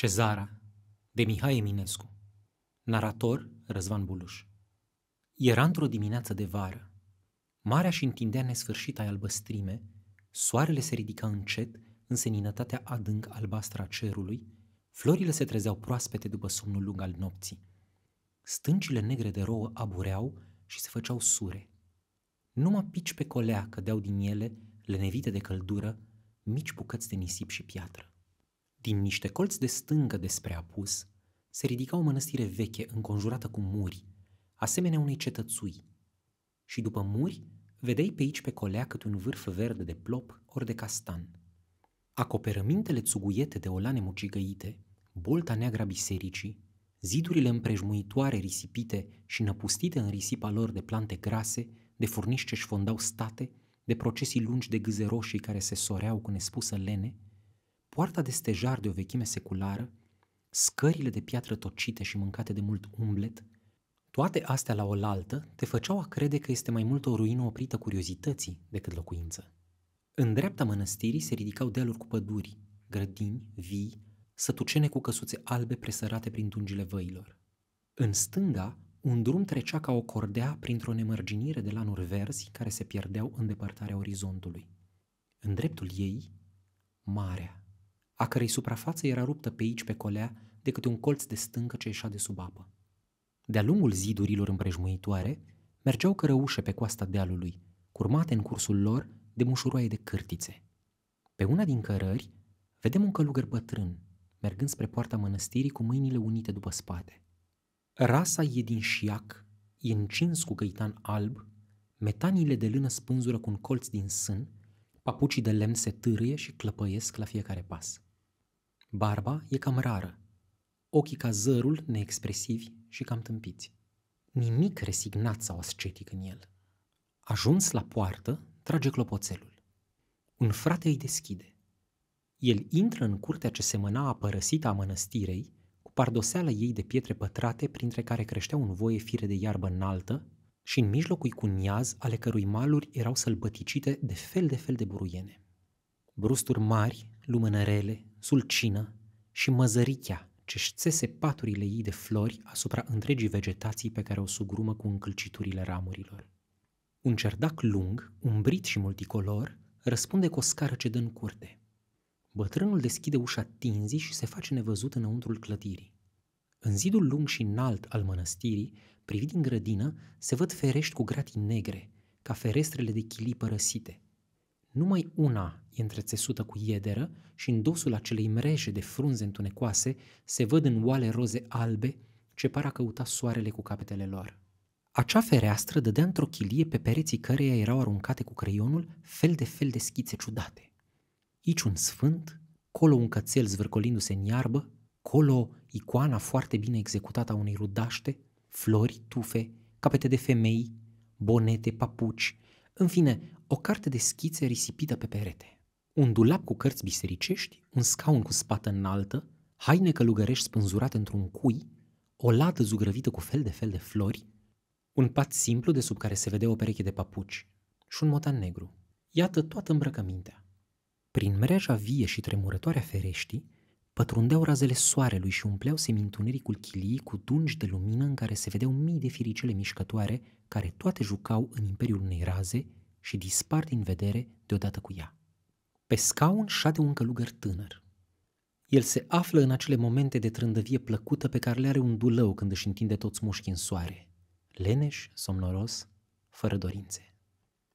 Cezara de Mihai Eminescu Narator Răzvan Buluș Era într-o dimineață de vară. Marea și întindea ai albăstrime, soarele se ridica încet în seninătatea adânc albastră a cerului, florile se trezeau proaspete după somnul lung al nopții. Stâncile negre de rouă abureau și se făceau sure. Numai pici pe colea cădeau din ele, lenevite de căldură, mici bucăți de nisip și piatră. Din niște colți de stâncă despre apus, se ridica o mănăstire veche înconjurată cu muri, asemenea unei cetățui. Și după muri, vedeai pe aici pe colea cât un vârf verde de plop ori de castan. Acoperămintele țuguiete de olane mucigăite, bolta neagră a bisericii, zidurile împrejmuitoare risipite și năpustite în risipa lor de plante grase, de furnici ce-și fondau state, de procesii lungi de gâze roșii care se soreau cu nespusă lene, poarta de stejar de o vechime seculară, scările de piatră tocite și mâncate de mult umblet, toate astea la oaltă te făceau a crede că este mai mult o ruină oprită curiozității decât locuință. În dreapta mănăstirii se ridicau dealuri cu păduri, grădini, vii, sătucene cu căsuțe albe presărate prin dungile văilor. În stânga, un drum trecea ca o cordea printr-o nemărginire de lanuri verzi care se pierdeau în depărtarea orizontului. În dreptul ei, marea a cărei suprafață era ruptă pe aici, pe colea, de câte un colț de stâncă ce ieșea de sub apă. De-a lungul zidurilor împrejmuitoare, mergeau cărăușe pe coasta dealului, curmate în cursul lor de mușuroaie de cârtițe. Pe una din cărări, vedem un călugăr bătrân, mergând spre poarta mănăstirii cu mâinile unite după spate. Rasa e din șiac, e încins cu găitan alb, metaniile de lână spânzură cu un colț din sân, papucii de lemn se târâie și clăpăiesc la fiecare pas. Barba e cam rară, ochii ca zărul neexpresivi și cam tâmpiți. Nimic resignat sau ascetic în el. Ajuns la poartă, trage clopoțelul. Un frate îi deschide. El intră în curtea ce semăna a părăsită a mănăstirei, cu pardoseala ei de pietre pătrate printre care creștea un voie fire de iarbă înaltă și în mijlocul cu niaz ale cărui maluri erau sălbăticite de fel de fel de buruiene. Brusturi mari, lumânărele, sulcină și măzărichea ce șțese paturile ei de flori asupra întregii vegetații pe care o sugrumă cu încălciturile ramurilor. Un cerdac lung, umbrit și multicolor, răspunde cu o scară ce dă în curte. Bătrânul deschide ușa tinzii și se face nevăzut înăuntrul clădirii. În zidul lung și înalt al mănăstirii, privit din grădină, se văd ferești cu gratii negre, ca ferestrele de chilii părăsite – numai una e întrețesută cu iederă și în dosul acelei mreje de frunze întunecoase se văd în oale roze albe ce par a căuta soarele cu capetele lor. Acea fereastră dădea într-o chilie pe pereții căreia erau aruncate cu creionul fel de fel de schițe ciudate. Ici un sfânt, colo un cățel zvârcolindu-se în iarbă, colo icoana foarte bine executată a unei rudaște, flori, tufe, capete de femei, bonete, papuci, în fine, o carte de schițe risipită pe perete, un dulap cu cărți bisericești, un scaun cu spată înaltă, haine călugărești spânzurate într-un cui, o ladă zugrăvită cu fel de fel de flori, un pat simplu de sub care se vedea o pereche de papuci și un motan negru. Iată toată îmbrăcămintea. Prin mreaja vie și tremurătoarea fereștii, pătrundeau razele soarelui și umpleau semintunericul chilii cu dungi de lumină în care se vedeau mii de firicele mișcătoare care toate jucau în imperiul unei raze și dispar din vedere deodată cu ea. Pe scaun șade un călugăr tânăr. El se află în acele momente de trândăvie plăcută pe care le are un dulău când își întinde toți mușchii în soare, leneș, somnoros, fără dorințe.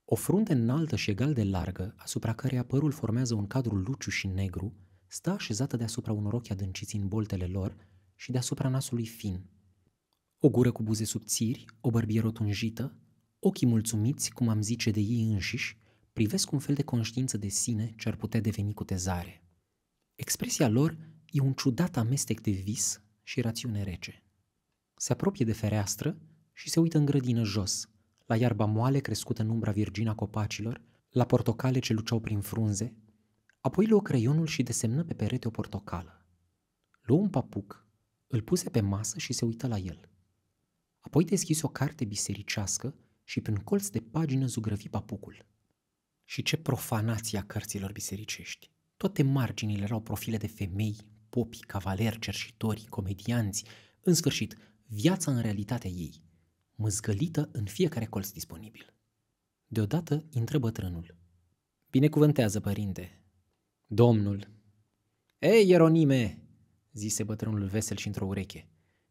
O frunte înaltă și egal de largă, asupra care părul formează un cadru luciu și negru, stă așezată deasupra unor ochi adânciți în boltele lor și deasupra nasului fin. O gură cu buze subțiri, o bărbie rotunjită, Ochii mulțumiți, cum am zice de ei înșiși, privesc un fel de conștiință de sine ce ar putea deveni cu tezare. Expresia lor e un ciudat amestec de vis și rațiune rece. Se apropie de fereastră și se uită în grădină jos, la iarba moale crescută în umbra virgina copacilor, la portocale ce luceau prin frunze, apoi luă creionul și desemnă pe perete o portocală. Luă un papuc, îl puse pe masă și se uită la el. Apoi deschise o carte bisericească și prin colț de pagină zugrăvi papucul. Și ce profanație a cărților bisericești! Toate marginile erau profile de femei, popi, cavaleri, cerșitori, comedianți, în sfârșit, viața în realitatea ei, măzgălită în fiecare colț disponibil. Deodată intră bătrânul. Binecuvântează, părinte! Domnul! Ei, Ieronime! zise bătrânul vesel și într-o ureche.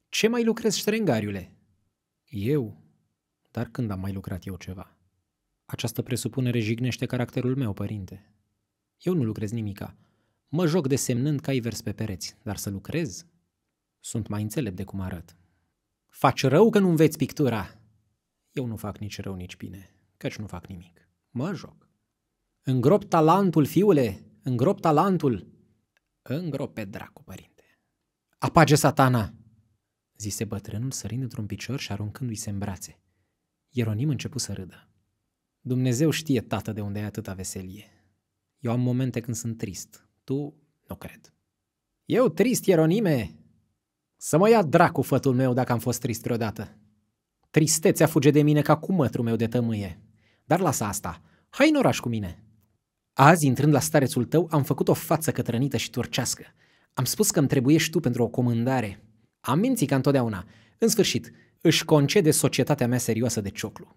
Ce mai lucrezi, ștrengariule? Eu? Dar când am mai lucrat eu ceva? Această presupunere jignește caracterul meu, părinte. Eu nu lucrez nimica. Mă joc desemnând cai vers pe pereți, dar să lucrez? Sunt mai înțelept de cum arăt. Faci rău că nu înveți pictura! Eu nu fac nici rău, nici bine, căci nu fac nimic. Mă joc. Îngrop talentul, fiule! Îngrop talentul! Îngrop pe dracu, părinte. Apage satana! zise bătrânul, sărind într-un picior și aruncându-i se în brațe. Ieronim începu să râdă. Dumnezeu știe, tată, de unde ai atâta veselie. Eu am momente când sunt trist. Tu nu cred. Eu trist, Ieronime? Să mă ia dracu fătul meu dacă am fost trist vreodată. Tristețea fuge de mine ca cu mătru meu de tămâie. Dar lasă asta. Hai în oraș cu mine. Azi, intrând la starețul tău, am făcut o față cătrănită și turcească. Am spus că îmi trebuiești tu pentru o comandare. Am mințit ca întotdeauna. În sfârșit, își concede societatea mea serioasă de cioclu.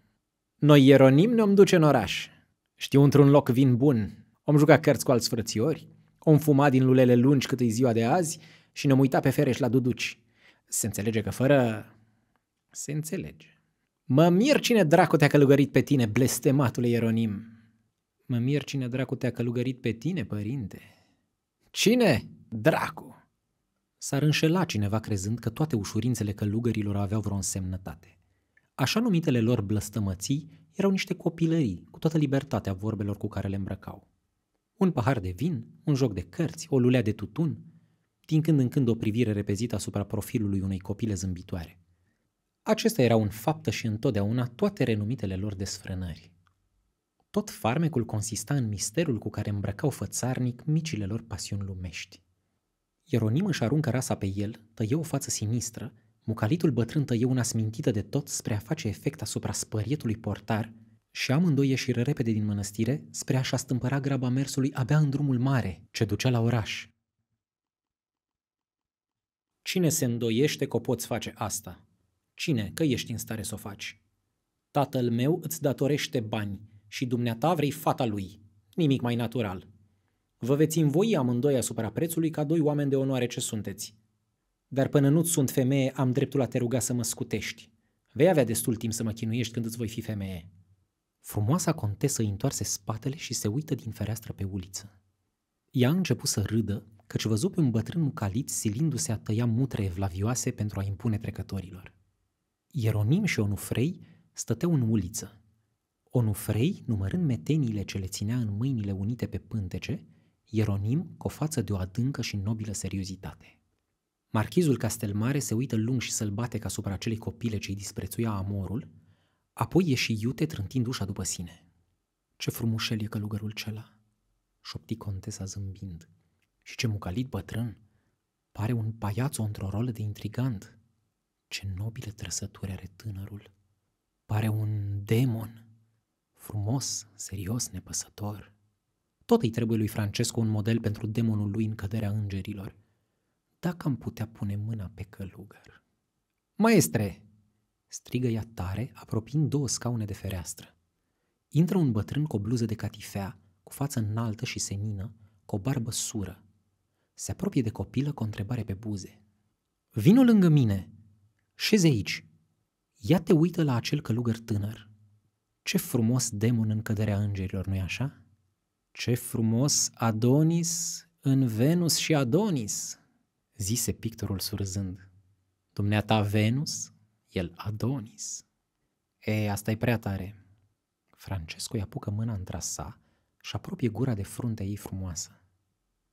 Noi Ieronim ne-om duce în oraș. Știu într-un loc vin bun. Om juca cărți cu alți frățiori, om fuma din lulele lungi cât e ziua de azi și ne-om uita pe fereș la duduci. Se înțelege că fără... Se înțelege. Mă mir cine dracu te-a călugărit pe tine, blestematule Ieronim. Mă mir cine dracu te-a călugărit pe tine, părinte. Cine? Dracu. S-ar înșela cineva crezând că toate ușurințele călugărilor aveau vreo însemnătate. Așa numitele lor blăstămății erau niște copilării, cu toată libertatea vorbelor cu care le îmbrăcau. Un pahar de vin, un joc de cărți, o lulea de tutun, din când în când o privire repezită asupra profilului unei copile zâmbitoare. Acestea erau un faptă și întotdeauna toate renumitele lor desfrânări. Tot farmecul consista în misterul cu care îmbrăcau fățarnic micile lor pasiuni lumești. Ieronim își aruncă rasa pe el, tăie o față sinistră, mucalitul bătrân tăie una smintită de tot spre a face efect asupra spărietului portar și amândoi ieșiră repede din mănăstire spre a-și astâmpăra graba mersului abia în drumul mare ce ducea la oraș. Cine se îndoiește că o poți face asta? Cine că ești în stare să o faci? Tatăl meu îți datorește bani și dumneata vrei fata lui. Nimic mai natural. Vă veți învoi amândoi asupra prețului ca doi oameni de onoare ce sunteți. Dar până nu sunt femeie, am dreptul la te ruga să mă scutești. Vei avea destul timp să mă chinuiești când îți voi fi femeie. Frumoasa contesă îi întoarse spatele și se uită din fereastră pe uliță. Ea a început să râdă, căci văzu pe un bătrân mucalit silindu-se a tăia mutre evlavioase pentru a impune trecătorilor. Ieronim și Onufrei stăteau în uliță. Onufrei, numărând meteniile ce le ținea în mâinile unite pe pântece, Ieronim cu o față de o adâncă și nobilă seriozitate. Marchizul Castelmare se uită lung și sălbatec asupra acelei copile ce îi disprețuia amorul, apoi ieși iute trântind ușa după sine. Ce frumușel e călugărul cela!" șopti contesa zâmbind. Și ce mucalit bătrân! Pare un paiațo într-o rolă de intrigant. Ce nobile trăsături are tânărul! Pare un demon! Frumos, serios, nepăsător!" Tot îi trebuie lui Francesco un model pentru demonul lui în căderea îngerilor. Dacă am putea pune mâna pe călugăr... Maestre! strigă ea tare, apropiind două scaune de fereastră. Intră un bătrân cu o bluză de catifea, cu față înaltă și senină, cu o barbă sură. Se apropie de copilă cu o întrebare pe buze. Vino lângă mine! Șeze aici! Ia te uită la acel călugăr tânăr. Ce frumos demon în căderea îngerilor, nu-i așa? Ce frumos Adonis în Venus și Adonis, zise pictorul surzând. Dumneata Venus, el Adonis. E, asta e prea tare. Francesco îi apucă mâna între sa și apropie gura de fruntea ei frumoasă.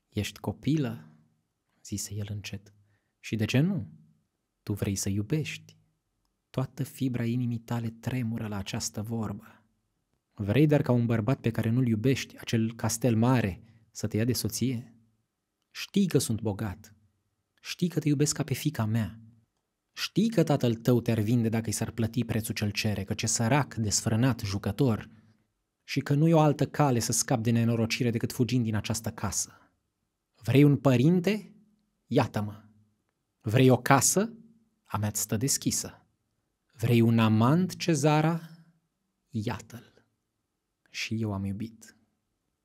Ești copilă, zise el încet. Și de ce nu? Tu vrei să iubești. Toată fibra inimii tale tremură la această vorbă. Vrei dar ca un bărbat pe care nu-l iubești, acel castel mare, să te ia de soție? Știi că sunt bogat. Știi că te iubesc ca pe fica mea. Știi că tatăl tău te-ar vinde dacă i s-ar plăti prețul cel cere, că ce sărac, desfrânat, jucător, și că nu e o altă cale să scap de nenorocire decât fugind din această casă. Vrei un părinte? Iată-mă. Vrei o casă? A mea stă deschisă. Vrei un amant, Cezara? Iată-l și eu am iubit.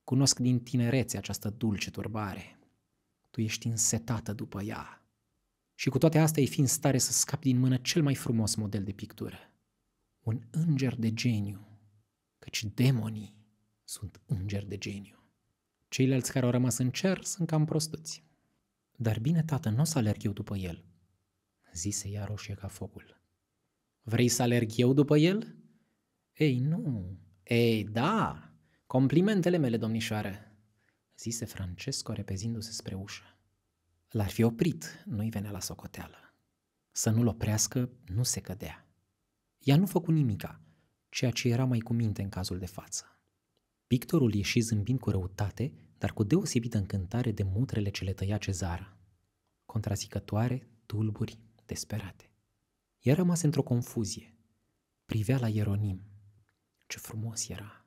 Cunosc din tinerețe această dulce turbare. Tu ești însetată după ea. Și cu toate astea ei fi în stare să scapi din mână cel mai frumos model de pictură. Un înger de geniu, căci demonii sunt îngeri de geniu. Ceilalți care au rămas în cer sunt cam prostuți. Dar bine, tată, nu o să alerg eu după el, zise ea roșie ca focul. Vrei să alerg eu după el? Ei, nu, ei, da, complimentele mele, domnișoară, zise Francesco repezindu-se spre ușă. L-ar fi oprit, nu-i venea la socoteală. Să nu-l oprească, nu se cădea. Ea nu făcu nimica, ceea ce era mai cu minte în cazul de față. Pictorul ieși zâmbind cu răutate, dar cu deosebită încântare de mutrele ce le tăia cezara. Contrazicătoare, tulburi, desperate. Ea rămase într-o confuzie. Privea la Ieronim. Ce frumos era!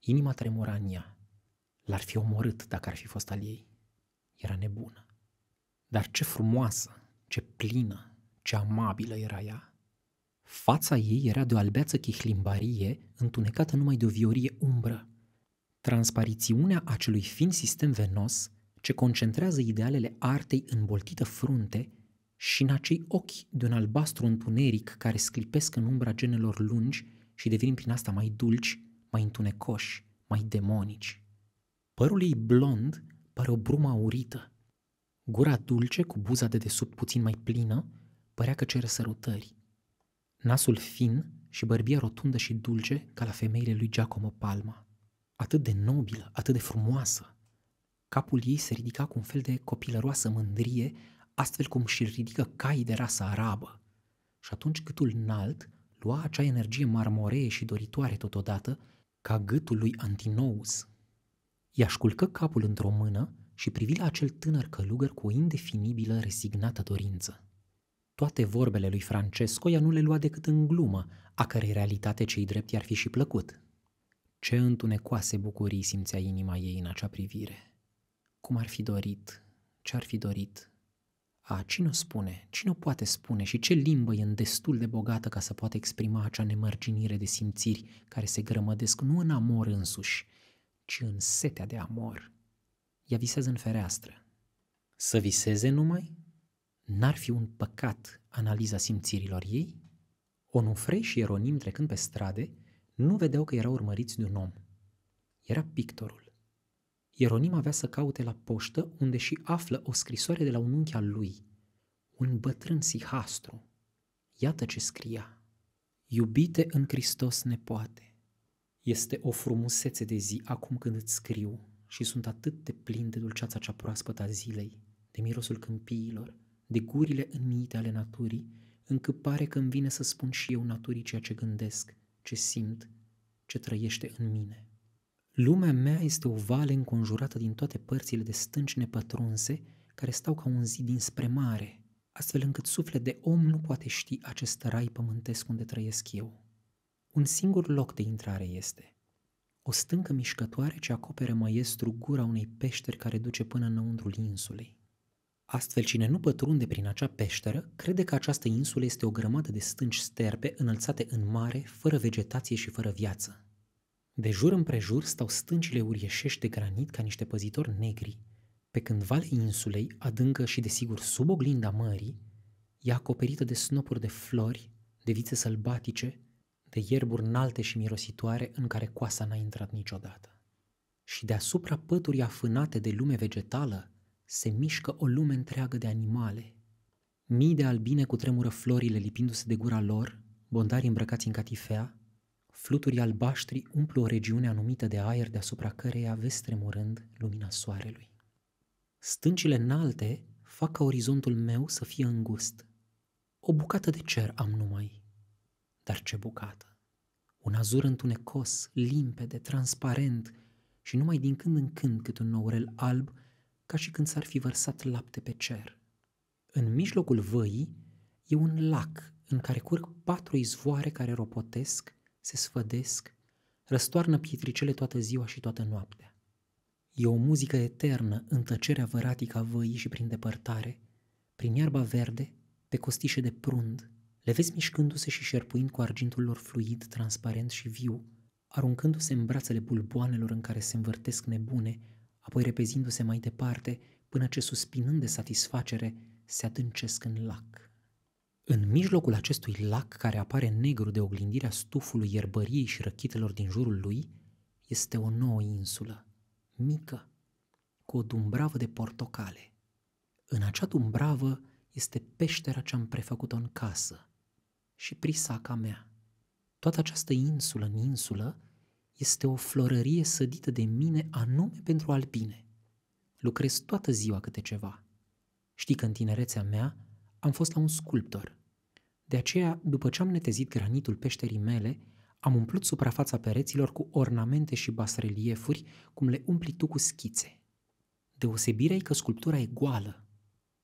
Inima tremura în ea. L-ar fi omorât dacă ar fi fost al ei. Era nebună. Dar ce frumoasă, ce plină, ce amabilă era ea! Fața ei era de o albeață chihlimbarie, întunecată numai de o viorie umbră. Transparițiunea acelui fin sistem venos ce concentrează idealele artei în boltită frunte și în acei ochi de un albastru întuneric care sclipesc în umbra genelor lungi și devenim prin asta mai dulci, mai întunecoși, mai demonici. Părul ei blond pare o brumă aurită. Gura dulce, cu buza de desubt puțin mai plină, părea că cere sărutări. Nasul fin și bărbia rotundă și dulce ca la femeile lui Giacomo Palma. Atât de nobilă, atât de frumoasă. Capul ei se ridica cu un fel de copilăroasă mândrie, astfel cum și ridică caii de rasă arabă. Și atunci câtul înalt lua acea energie marmoree și doritoare totodată, ca gâtul lui Antinous. I-aș capul într-o mână și privi la acel tânăr călugăr cu o indefinibilă, resignată dorință. Toate vorbele lui Francesco ea nu le lua decât în glumă, a cărei realitate cei drept i-ar fi și plăcut. Ce întunecoase bucurii simțea inima ei în acea privire. Cum ar fi dorit, ce ar fi dorit a, cine o spune? Cine o poate spune? Și ce limbă e destul de bogată ca să poată exprima acea nemărginire de simțiri care se grămădesc nu în amor însuși, ci în setea de amor? Ea visează în fereastră. Să viseze numai? N-ar fi un păcat analiza simțirilor ei? Onufre și Ieronim trecând pe strade, nu vedeau că erau urmăriți de un om. Era pictorul. Ieronim avea să caute la poștă unde și află o scrisoare de la un unchi al lui, un bătrân sihastru. Iată ce scria. Iubite în Hristos ne poate. Este o frumusețe de zi acum când îți scriu și sunt atât de plin de dulceața cea proaspătă a zilei, de mirosul câmpiilor, de gurile înmiite ale naturii, încât pare că îmi vine să spun și eu naturii ceea ce gândesc, ce simt, ce trăiește în mine. Lumea mea este o vale înconjurată din toate părțile de stânci nepătrunse care stau ca un zid dinspre mare, astfel încât suflet de om nu poate ști acest rai pământesc unde trăiesc eu. Un singur loc de intrare este. O stâncă mișcătoare ce acopere măiestru gura unei peșteri care duce până înăuntrul insulei. Astfel, cine nu pătrunde prin acea peșteră, crede că această insulă este o grămadă de stânci sterpe înălțate în mare, fără vegetație și fără viață. De jur împrejur stau stâncile urieșești de granit ca niște păzitori negri, pe când valea insulei, adâncă și desigur sub oglinda mării, e acoperită de snopuri de flori, de vițe sălbatice, de ierburi înalte și mirositoare în care coasa n-a intrat niciodată. Și deasupra păturii afânate de lume vegetală se mișcă o lume întreagă de animale. Mii de albine cu tremură florile lipindu-se de gura lor, bondari îmbrăcați în catifea, Fluturi albaștri umplu o regiune anumită de aer deasupra căreia vezi tremurând lumina soarelui. Stâncile înalte fac ca orizontul meu să fie îngust. O bucată de cer am numai. Dar ce bucată! Un azur întunecos, limpede, transparent și numai din când în când cât un nourel alb, ca și când s-ar fi vărsat lapte pe cer. În mijlocul văii e un lac în care curg patru izvoare care ropotesc se sfădesc, răstoarnă pietricele toată ziua și toată noaptea. E o muzică eternă în tăcerea văratică a văii și prin depărtare, prin iarba verde, pe costișe de prund, le vezi mișcându-se și șerpuind cu argintul lor fluid, transparent și viu, aruncându-se în brațele bulboanelor în care se învârtesc nebune, apoi repezindu-se mai departe, până ce, suspinând de satisfacere, se adâncesc în lac. În mijlocul acestui lac care apare negru de oglindirea stufului ierbăriei și răchitelor din jurul lui, este o nouă insulă, mică, cu o dumbravă de portocale. În acea dumbravă este peștera ce-am prefăcut-o în casă și prisaca mea. Toată această insulă în insulă este o florărie sădită de mine anume pentru alpine. Lucrez toată ziua câte ceva. Știi că în tinerețea mea am fost la un sculptor. De aceea, după ce am netezit granitul peșterii mele, am umplut suprafața pereților cu ornamente și basreliefuri, cum le umpli tu cu schițe. Deosebirea e că sculptura e goală.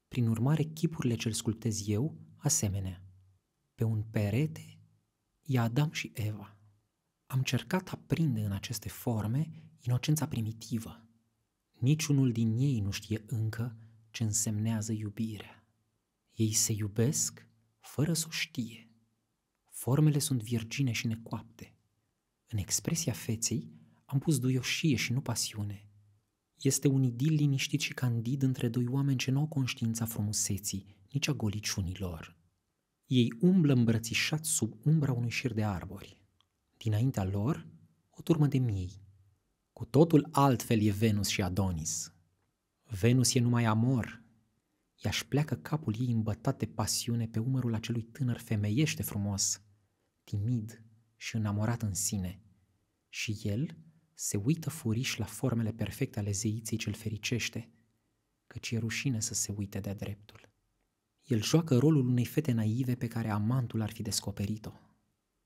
Prin urmare, chipurile ce-l sculptez eu, asemenea. Pe un perete e Adam și Eva. Am cercat a prinde în aceste forme inocența primitivă. Niciunul din ei nu știe încă ce însemnează iubirea. Ei se iubesc fără să o știe. Formele sunt virgine și necoapte. În expresia feței am pus duioșie și nu pasiune. Este un idil liniștit și candid între doi oameni ce nu au conștiința frumuseții, nici a goliciunilor. Ei umblă îmbrățișați sub umbra unui șir de arbori. Dinaintea lor, o turmă de miei. Cu totul altfel e Venus și Adonis. Venus e numai amor, ea-și pleacă capul ei îmbătat de pasiune pe umărul acelui tânăr femeiește frumos, timid și înamorat în sine. Și el se uită furiș la formele perfecte ale zeiței ce-l fericește, căci e rușine să se uite de-a dreptul. El joacă rolul unei fete naive pe care amantul ar fi descoperit-o.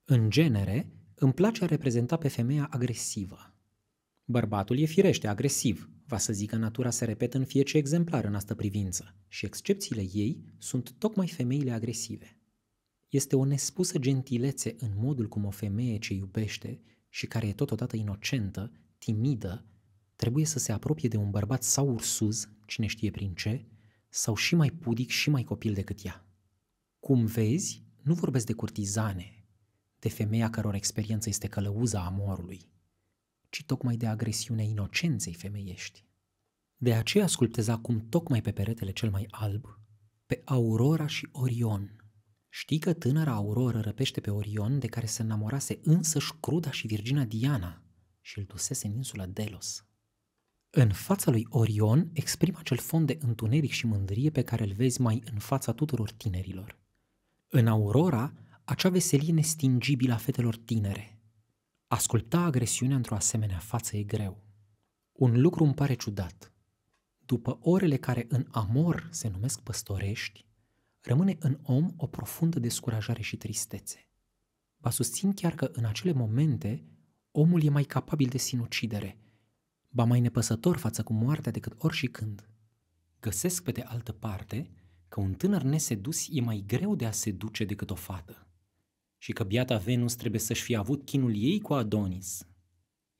În genere, îmi place a reprezenta pe femeia agresivă. Bărbatul e firește agresiv, Va să zică natura se repetă în fiecare exemplar în asta privință și excepțiile ei sunt tocmai femeile agresive. Este o nespusă gentilețe în modul cum o femeie ce iubește și care e totodată inocentă, timidă, trebuie să se apropie de un bărbat sau ursuz, cine știe prin ce, sau și mai pudic și mai copil decât ea. Cum vezi, nu vorbesc de curtizane, de femeia căror experiență este călăuza amorului, ci tocmai de agresiunea inocenței femeiești. De aceea sculptez acum tocmai pe peretele cel mai alb, pe Aurora și Orion. Știi că tânăra Aurora răpește pe Orion de care se înamorase însăși cruda și virgina Diana și îl dusese în insula Delos. În fața lui Orion exprimă acel fond de întuneric și mândrie pe care îl vezi mai în fața tuturor tinerilor. În Aurora, acea veselie nestingibilă a fetelor tinere, Asculta agresiunea într-o asemenea față e greu. Un lucru îmi pare ciudat. După orele care în amor se numesc păstorești, rămâne în om o profundă descurajare și tristețe. Vă susțin chiar că în acele momente omul e mai capabil de sinucidere, ba mai nepăsător față cu moartea decât și când. Găsesc pe de altă parte că un tânăr nesedus e mai greu de a seduce decât o fată și că biata Venus trebuie să-și fi avut chinul ei cu Adonis.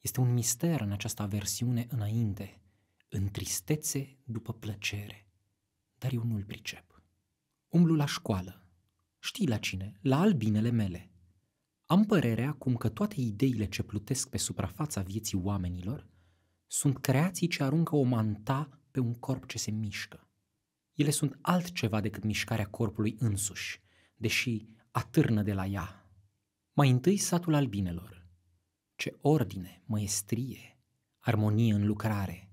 Este un mister în această versiune, înainte, în tristețe după plăcere. Dar eu nu-l pricep. Umblu la școală. Știi la cine? La albinele mele. Am părerea acum că toate ideile ce plutesc pe suprafața vieții oamenilor sunt creații ce aruncă o manta pe un corp ce se mișcă. Ele sunt altceva decât mișcarea corpului însuși, deși atârnă de la ea. Mai întâi satul albinelor. Ce ordine, măestrie, armonie în lucrare.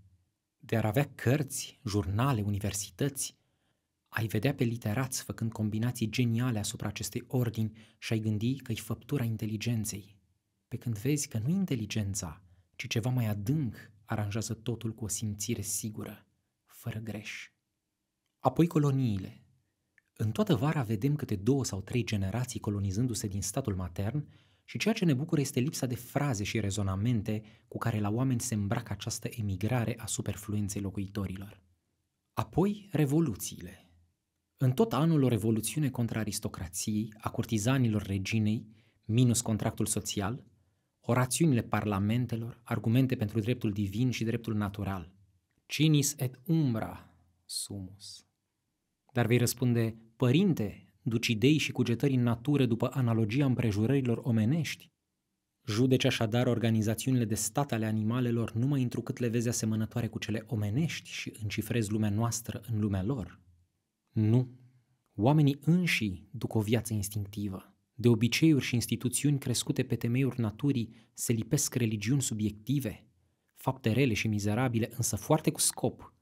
De ar avea cărți, jurnale, universități, ai vedea pe literați făcând combinații geniale asupra acestei ordini și ai gândi că e făptura inteligenței, pe când vezi că nu inteligența, ci ceva mai adânc aranjează totul cu o simțire sigură, fără greș. Apoi coloniile, în toată vara vedem câte două sau trei generații colonizându-se din statul matern și ceea ce ne bucură este lipsa de fraze și rezonamente cu care la oameni se îmbracă această emigrare a superfluenței locuitorilor. Apoi, revoluțiile. În tot anul o revoluțiune contra aristocrației, a curtizanilor reginei, minus contractul social, orațiunile parlamentelor, argumente pentru dreptul divin și dreptul natural. Cinis et umbra, sumus. Dar vei răspunde, părinte, duci idei și cugetări în natură după analogia împrejurărilor omenești? Judeci așadar organizațiunile de stat ale animalelor numai întrucât le vezi asemănătoare cu cele omenești și încifrezi lumea noastră în lumea lor? Nu. Oamenii înși duc o viață instinctivă. De obiceiuri și instituțiuni crescute pe temeiuri naturii se lipesc religiuni subiective, fapte rele și mizerabile, însă foarte cu scop,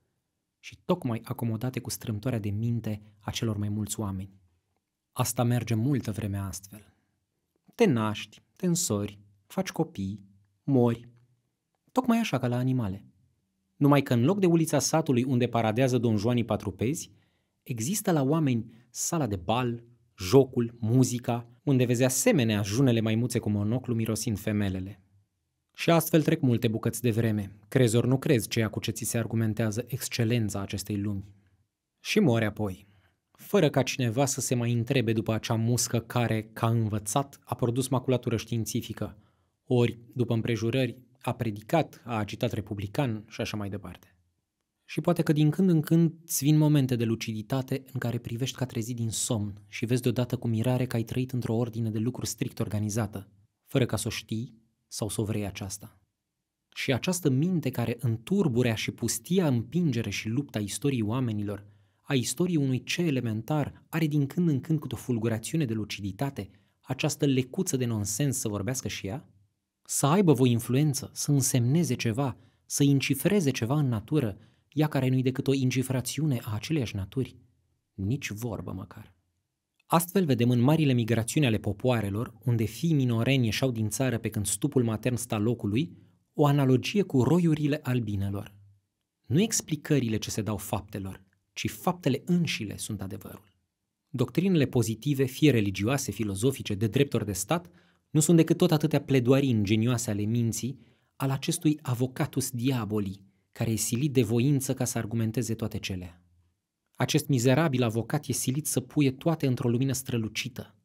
și tocmai acomodate cu strâmtoarea de minte a celor mai mulți oameni. Asta merge multă vreme astfel. Te naști, te însori, faci copii, mori. Tocmai așa ca la animale. Numai că în loc de ulița satului unde paradează Joanii patrupezi, există la oameni sala de bal, jocul, muzica, unde vezi asemenea junele maimuțe cu monoclu mirosind femelele. Și astfel trec multe bucăți de vreme. Crezi ori nu crezi ceea cu ce ți se argumentează excelența acestei lumi. Și mori apoi, fără ca cineva să se mai întrebe după acea muscă care, ca învățat, a produs maculatură științifică, ori, după împrejurări, a predicat, a agitat republican și așa mai departe. Și poate că din când în când îți vin momente de luciditate în care privești ca trezit din somn și vezi deodată cu mirare că ai trăit într-o ordine de lucru strict organizată, fără ca să o știi sau să o vrei aceasta. Și această minte care în turburea și pustia împingere și lupta istoriei oamenilor, a istoriei unui ce elementar, are din când în când cu o fulgurațiune de luciditate, această lecuță de nonsens să vorbească și ea? Să aibă voi influență, să însemneze ceva, să incifreze ceva în natură, ea care nu-i decât o incifrațiune a aceleiași naturi? Nici vorbă măcar. Astfel vedem în marile migrațiuni ale popoarelor, unde fii minoreni ieșau din țară pe când stupul matern sta locului, o analogie cu roiurile albinelor. Nu explicările ce se dau faptelor, ci faptele înșile sunt adevărul. Doctrinele pozitive, fie religioase, filozofice, de drepturi de stat, nu sunt decât tot atâtea pledoarii ingenioase ale minții, al acestui avocatus diaboli, care e silit de voință ca să argumenteze toate celea. Acest mizerabil avocat e silit să puie toate într-o lumină strălucită.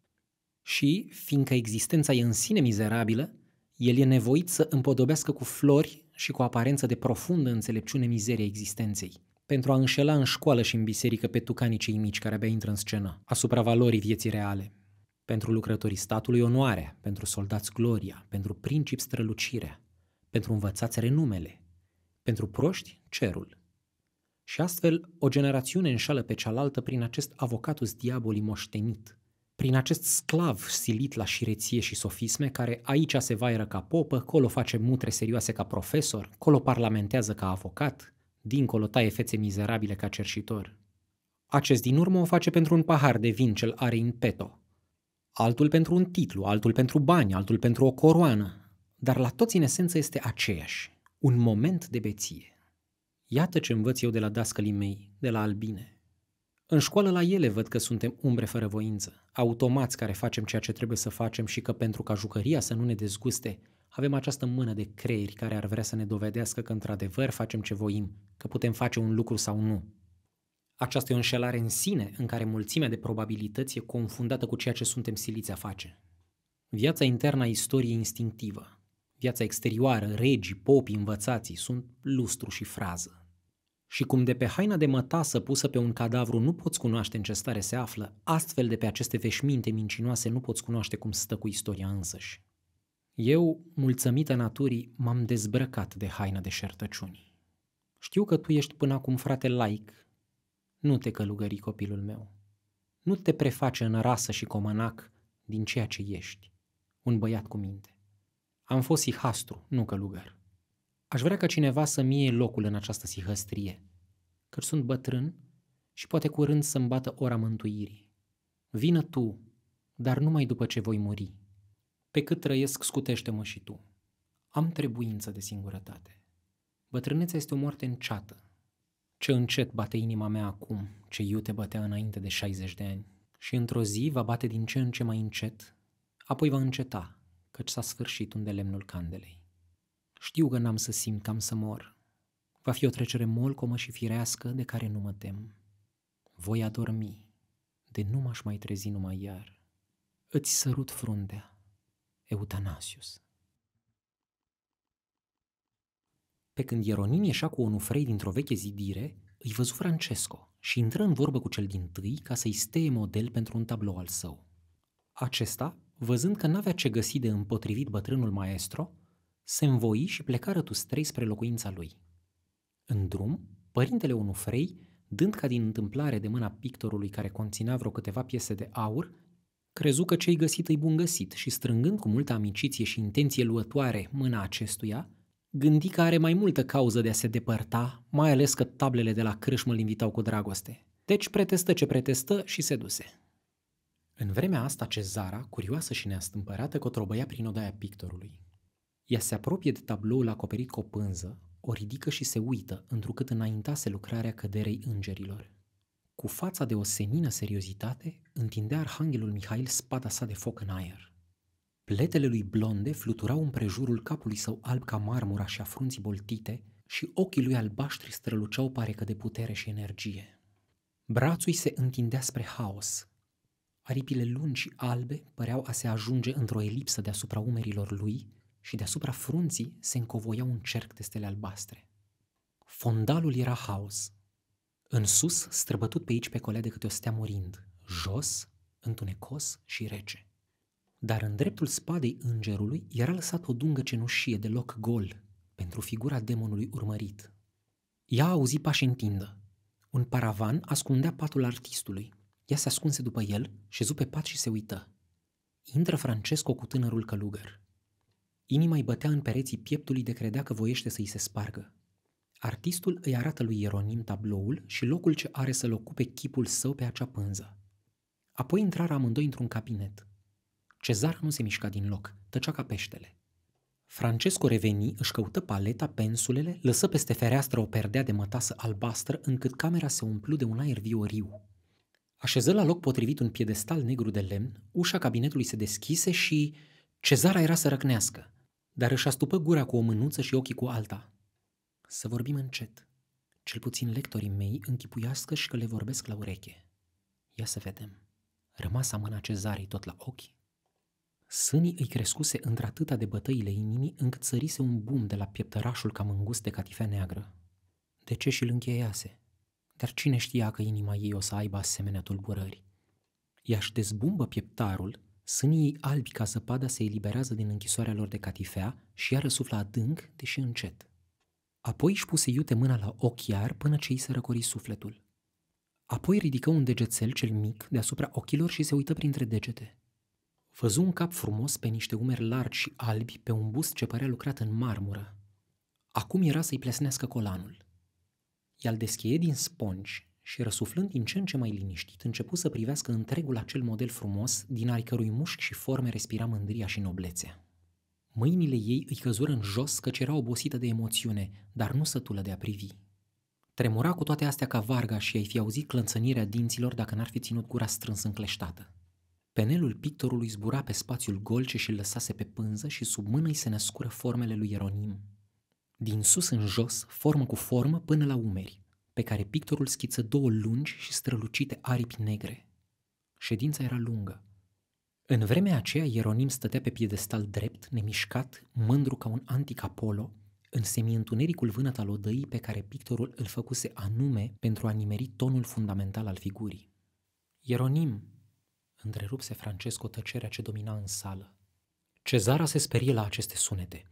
Și, fiindcă existența e în sine mizerabilă, el e nevoit să împodobească cu flori și cu o aparență de profundă înțelepciune mizeria existenței, pentru a înșela în școală și în biserică pe tucanii cei mici care abia intră în scenă, asupra valorii vieții reale. Pentru lucrătorii statului onoarea, pentru soldați gloria, pentru principi strălucirea, pentru învățați renumele, pentru proști cerul. Și astfel, o generațiune înșală pe cealaltă prin acest avocatus diaboli moștenit, prin acest sclav silit la șireție și sofisme care aici se vairă ca popă, colo face mutre serioase ca profesor, colo parlamentează ca avocat, dincolo taie fețe mizerabile ca cerșitor. Acest din urmă o face pentru un pahar de vin cel are în peto, altul pentru un titlu, altul pentru bani, altul pentru o coroană, dar la toți în esență este aceeași, un moment de beție. Iată ce învăț eu de la dascălii mei, de la albine. În școală la ele văd că suntem umbre fără voință, automați care facem ceea ce trebuie să facem și că pentru ca jucăria să nu ne dezguste, avem această mână de creieri care ar vrea să ne dovedească că într-adevăr facem ce voim, că putem face un lucru sau nu. Aceasta e o înșelare în sine în care mulțimea de probabilități e confundată cu ceea ce suntem siliți a face. Viața internă a istoriei instinctivă, viața exterioară, regii, popii, învățații sunt lustru și frază și cum de pe haina de mătasă pusă pe un cadavru nu poți cunoaște în ce stare se află, astfel de pe aceste veșminte mincinoase nu poți cunoaște cum stă cu istoria însăși. Eu, mulțumită naturii, m-am dezbrăcat de haina de șertăciuni. Știu că tu ești până acum frate laic. Nu te călugări, copilul meu. Nu te preface în rasă și comanac din ceea ce ești. Un băiat cu minte. Am fost ihastru, nu călugăr. Aș vrea ca cineva să-mi iei locul în această sihăstrie, că sunt bătrân și poate curând să-mi bată ora mântuirii. Vină tu, dar numai după ce voi muri. Pe cât trăiesc, scutește-mă și tu. Am trebuință de singurătate. Bătrânețea este o moarte înceată. Ce încet bate inima mea acum, ce iute bătea înainte de 60 de ani. Și într-o zi va bate din ce în ce mai încet, apoi va înceta, căci s-a sfârșit unde lemnul candelei. Știu că n-am să simt cam să mor. Va fi o trecere molcomă și firească de care nu mă tem. Voi adormi, de nu m-aș mai trezi numai iar. Îți sărut fruntea, Eutanasius. Pe când Ieronim ieșea cu onufrei dintr-o veche zidire, îi văzu Francesco și intră în vorbă cu cel din tâi ca să-i steie model pentru un tablou al său. Acesta, văzând că n-avea ce găsi de împotrivit bătrânul maestro, se învoi și plecară tustrei spre locuința lui. În drum, părintele Onufrei, dând ca din întâmplare de mâna pictorului care conținea vreo câteva piese de aur, crezu că cei găsit îi bun găsit și strângând cu multă amiciție și intenție luătoare mâna acestuia, gândi că are mai multă cauză de a se depărta, mai ales că tablele de la crâșmă îl invitau cu dragoste. Deci pretestă ce pretestă și se duse. În vremea asta, Cezara, curioasă și neastâmpărată, cotrobăia prin odaia pictorului. Ea se apropie de tabloul acoperit cu o pânză, o ridică și se uită, întrucât înaintase lucrarea căderei îngerilor. Cu fața de o senină seriozitate, întindea arhanghelul Mihail spada sa de foc în aer. Pletele lui blonde fluturau împrejurul capului său alb ca marmura și a frunții boltite și ochii lui albaștri străluceau parecă de putere și energie. Brațul se întindea spre haos. Aripile lungi și albe păreau a se ajunge într-o elipsă deasupra umerilor lui, și deasupra frunții se încovoia un cerc de stele albastre. Fondalul era haos. În sus, străbătut pe aici pe colea de câte o stea murind, jos, întunecos și rece. Dar în dreptul spadei îngerului era lăsat o dungă cenușie de loc gol pentru figura demonului urmărit. Ea a auzit pași întindă. Un paravan ascundea patul artistului. Ea se ascunse după el, șezu pe pat și se uită. Intră Francesco cu tânărul călugăr. Inima îi bătea în pereții pieptului de credea că voiește să-i se spargă. Artistul îi arată lui Ieronim tabloul și locul ce are să-l ocupe chipul său pe acea pânză. Apoi intrară amândoi într-un cabinet. Cezar nu se mișca din loc, tăcea ca peștele. Francesco reveni, își căută paleta, pensulele, lăsă peste fereastră o perdea de mătasă albastră, încât camera se umplu de un aer vioriu. Așeză la loc potrivit un piedestal negru de lemn, ușa cabinetului se deschise și Cezara era să răcnească dar își astupă gura cu o mânuță și ochii cu alta. Să vorbim încet. Cel puțin lectorii mei închipuiască și că le vorbesc la ureche. Ia să vedem. Rămasa mâna cezarei tot la ochi? Sânii îi crescuse într-atâta de bătăile inimii încât sărise un bum de la pieptărașul cam îngust de catifea neagră. De ce și-l încheiase? Dar cine știa că inima ei o să aibă asemenea tulburări? Ea-și dezbumbă pieptarul Sânii ei albi ca zăpada se eliberează din închisoarea lor de catifea și iară sufla adânc, deși încet. Apoi își puse iute mâna la ochi iar până ce îi se răcori sufletul. Apoi ridică un degețel cel mic deasupra ochilor și se uită printre degete. Văzu un cap frumos pe niște umeri largi și albi, pe un bust ce părea lucrat în marmură. Acum era să-i plesnească colanul. I-al deschie din spongi și răsuflând din ce în ce mai liniștit, început să privească întregul acel model frumos, din al cărui mușchi și forme respira mândria și noblețea. Mâinile ei îi căzură în jos căci era obosită de emoțiune, dar nu sătulă de a privi. Tremura cu toate astea ca varga și ai fi auzit clănțănirea dinților dacă n-ar fi ținut gura strâns încleștată. Penelul pictorului zbura pe spațiul gol ce și-l lăsase pe pânză și sub mână îi se născură formele lui Ieronim. Din sus în jos, formă cu formă, până la umeri, pe care pictorul schiță două lungi și strălucite aripi negre. Ședința era lungă. În vremea aceea, Ieronim stătea pe piedestal drept, nemișcat, mândru ca un antic Apollo, în semi-întunericul vânăt al odăii pe care pictorul îl făcuse anume pentru a nimeri tonul fundamental al figurii. Ieronim, întrerupse Francesco tăcerea ce domina în sală. Cezara se sperie la aceste sunete.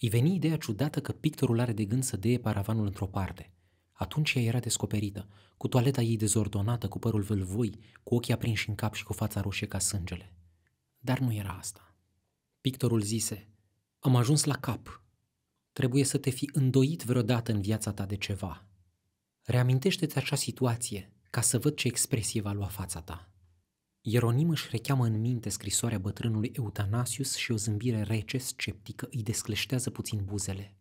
Îi veni ideea ciudată că pictorul are de gând să deie paravanul într-o parte – atunci ea era descoperită, cu toaleta ei dezordonată, cu părul vâlvoi, cu ochii aprinși în cap și cu fața roșie ca sângele. Dar nu era asta. Pictorul zise, am ajuns la cap. Trebuie să te fi îndoit vreodată în viața ta de ceva. Reamintește-ți acea situație ca să văd ce expresie va lua fața ta. Ieronim își recheamă în minte scrisoarea bătrânului Eutanasius și o zâmbire rece, sceptică, îi descleștează puțin buzele.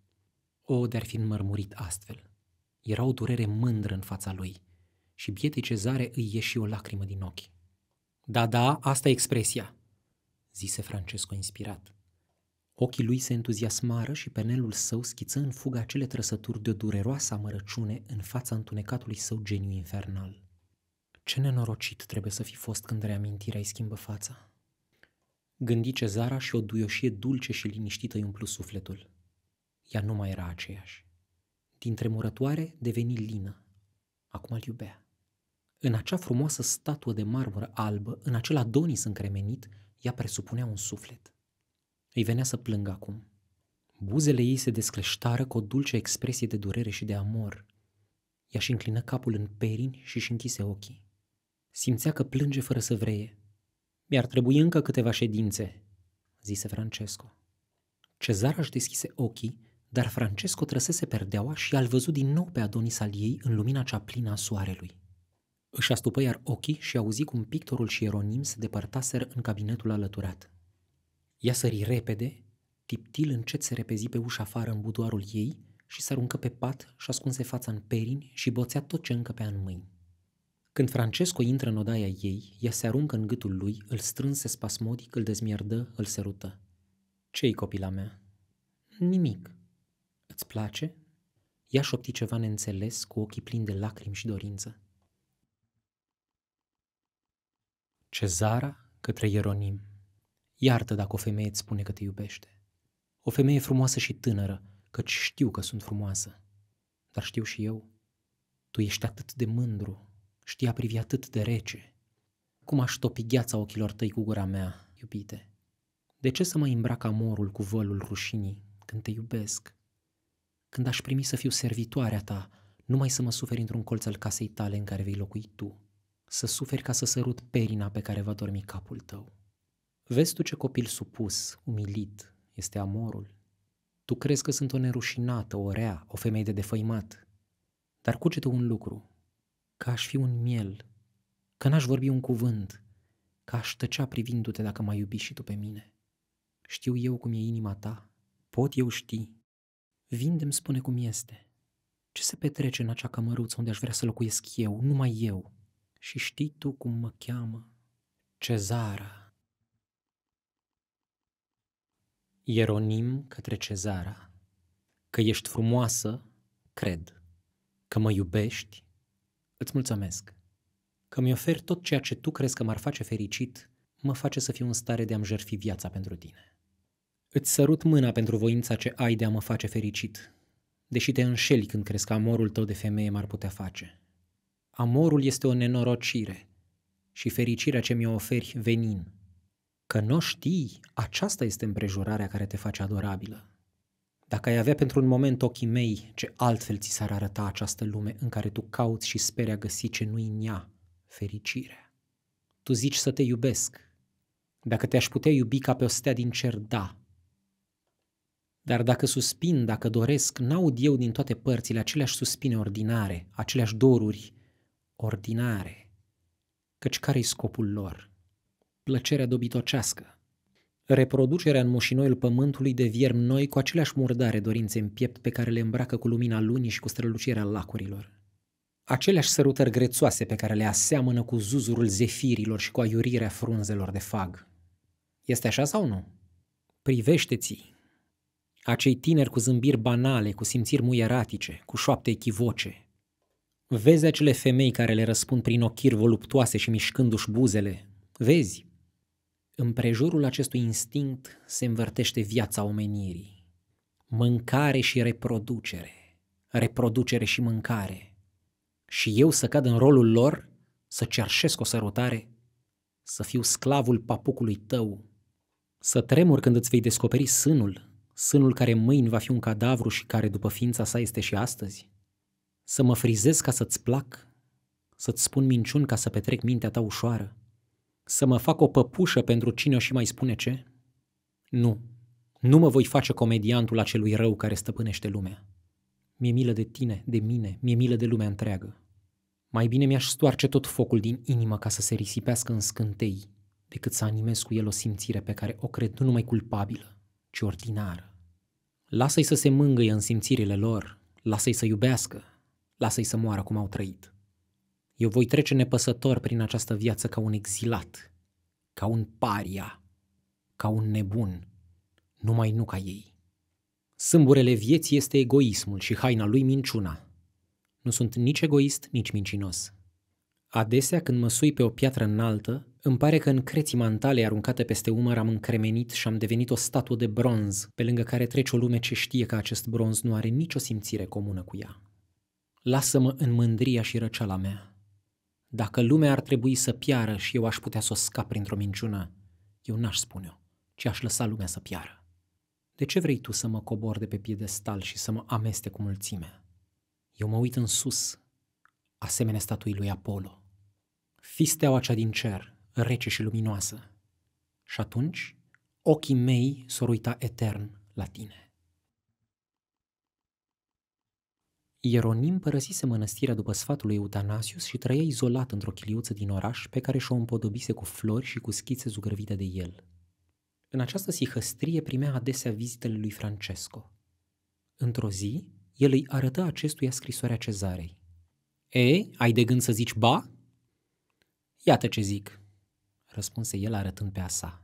O, de-ar fi înmărmurit astfel. Era o durere mândră în fața lui și bietei cezare îi ieși o lacrimă din ochi. Da, da, asta e expresia, zise Francesco inspirat. Ochii lui se entuziasmară și penelul său schiță în fugă acele trăsături de o dureroasă amărăciune în fața întunecatului său geniu infernal. Ce nenorocit trebuie să fi fost când reamintirea îi schimbă fața. Gândi Cezara și o duioșie dulce și liniștită îi umplu sufletul. Ea nu mai era aceeași din tremurătoare deveni lină. Acum îl iubea. În acea frumoasă statuă de marmură albă, în acel Adonis încremenit, ea presupunea un suflet. Îi venea să plângă acum. Buzele ei se descleștară cu o dulce expresie de durere și de amor. Ea și înclină capul în perini și își închise ochii. Simțea că plânge fără să vreie. Mi-ar trebui încă câteva ședințe, zise Francesco. Cezara își deschise ochii dar Francesco trăsese perdeaua și al văzut din nou pe Adonis al ei în lumina cea plină a soarelui. Își astupă iar ochii și auzi cum pictorul și Eronim se depărtaseră în cabinetul alăturat. Ea sări repede, tiptil încet se repezi pe ușa afară în budoarul ei și s aruncă pe pat și ascunse fața în perini și boțea tot ce încăpea în mâini. Când Francesco intră în odaia ei, ea se aruncă în gâtul lui, îl strânse spasmodic, îl dezmierdă, îl sărută. Ce-i copila mea? Nimic, Îți place? Ea șopti ceva neînțeles, cu ochii plini de lacrimi și dorință. Cezara către Ieronim. Iartă dacă o femeie îți spune că te iubește. O femeie frumoasă și tânără, căci știu că sunt frumoasă. Dar știu și eu, tu ești atât de mândru, știi a privi atât de rece. Cum aș topi gheața ochilor tăi cu gura mea, iubite? De ce să mă îmbrac amorul cu vălul rușinii când te iubesc? când aș primi să fiu servitoarea ta, numai să mă suferi într-un colț al casei tale în care vei locui tu, să suferi ca să sărut perina pe care va dormi capul tău. Vezi tu ce copil supus, umilit, este amorul. Tu crezi că sunt o nerușinată, o rea, o femeie de defăimat. Dar cugete un lucru, că aș fi un miel, că n-aș vorbi un cuvânt, că aș tăcea privindu-te dacă m-ai iubi și tu pe mine. Știu eu cum e inima ta, pot eu ști Vindem spune cum este. Ce se petrece în acea cămăruță unde aș vrea să locuiesc eu, numai eu? Și știi tu cum mă cheamă? Cezara. Ieronim către Cezara. Că ești frumoasă, cred. Că mă iubești, îți mulțumesc. Că mi oferi tot ceea ce tu crezi că m-ar face fericit, mă face să fiu în stare de a-mi jertfi viața pentru tine. Îți sărut mâna pentru voința ce ai de a mă face fericit, deși te înșeli când crezi că amorul tău de femeie m-ar putea face. Amorul este o nenorocire și fericirea ce mi-o oferi venin. Că nu știi, aceasta este împrejurarea care te face adorabilă. Dacă ai avea pentru un moment ochii mei, ce altfel ți s-ar arăta această lume în care tu cauți și speri a găsi ce nu-i în ea, fericirea. Tu zici să te iubesc. Dacă te-aș putea iubi ca pe o stea din cer, da, dar dacă suspin, dacă doresc, n-aud eu din toate părțile aceleași suspine ordinare, aceleași doruri ordinare. Căci care-i scopul lor? Plăcerea dobitocească. Reproducerea în moșinoiul pământului de viermi noi cu aceleași murdare dorințe în piept pe care le îmbracă cu lumina lunii și cu strălucirea lacurilor. Aceleași sărutări grețoase pe care le aseamănă cu zuzurul zefirilor și cu aiurirea frunzelor de fag. Este așa sau nu? Privește-ți acei tineri cu zâmbiri banale, cu simțiri muieratice, cu șoapte echivoce. Vezi acele femei care le răspund prin ochiri voluptoase și mișcându-și buzele. Vezi? Împrejurul acestui instinct se învârtește viața omenirii. Mâncare și reproducere. Reproducere și mâncare. Și eu să cad în rolul lor, să cerșesc o sărutare, să fiu sclavul papucului tău, să tremur când îți vei descoperi sânul, sânul care mâini va fi un cadavru și care după ființa sa este și astăzi? Să mă frizez ca să-ți plac? Să-ți spun minciuni ca să petrec mintea ta ușoară? Să mă fac o păpușă pentru cine o și mai spune ce? Nu, nu mă voi face comediantul acelui rău care stăpânește lumea. Mi-e milă de tine, de mine, mi-e milă de lumea întreagă. Mai bine mi-aș stoarce tot focul din inimă ca să se risipească în scântei, decât să animez cu el o simțire pe care o cred nu numai culpabilă, ci ordinară. Lasă-i să se mângâie în simțirile lor, lasă-i să iubească, lasă-i să moară cum au trăit. Eu voi trece nepăsător prin această viață ca un exilat, ca un paria, ca un nebun, numai nu ca ei. Sâmburele vieții este egoismul și haina lui minciuna. Nu sunt nici egoist, nici mincinos. Adesea când mă sui pe o piatră înaltă, îmi pare că în creții mantale aruncate peste umăr am încremenit și am devenit o statuă de bronz, pe lângă care trece o lume ce știe că acest bronz nu are nicio simțire comună cu ea. Lasă-mă în mândria și răceala mea. Dacă lumea ar trebui să piară și eu aș putea să o scap printr-o minciună, eu n-aș spune-o, ci aș lăsa lumea să piară. De ce vrei tu să mă cobor de pe piedestal și să mă ameste cu mulțimea? Eu mă uit în sus, asemenea statuii lui Apollo. Fi steaua cea din cer – rece și luminoasă. Și atunci, ochii mei s uita etern la tine. Ieronim părăsise mănăstirea după sfatul lui Eutanasius și trăia izolat într-o chiliuță din oraș pe care și-o împodobise cu flori și cu schițe zugrăvite de el. În această sihăstrie primea adesea vizitele lui Francesco. Într-o zi, el îi arătă acestuia scrisoarea cezarei. E, ai de gând să zici ba?" Iată ce zic răspunse el arătând pe a sa.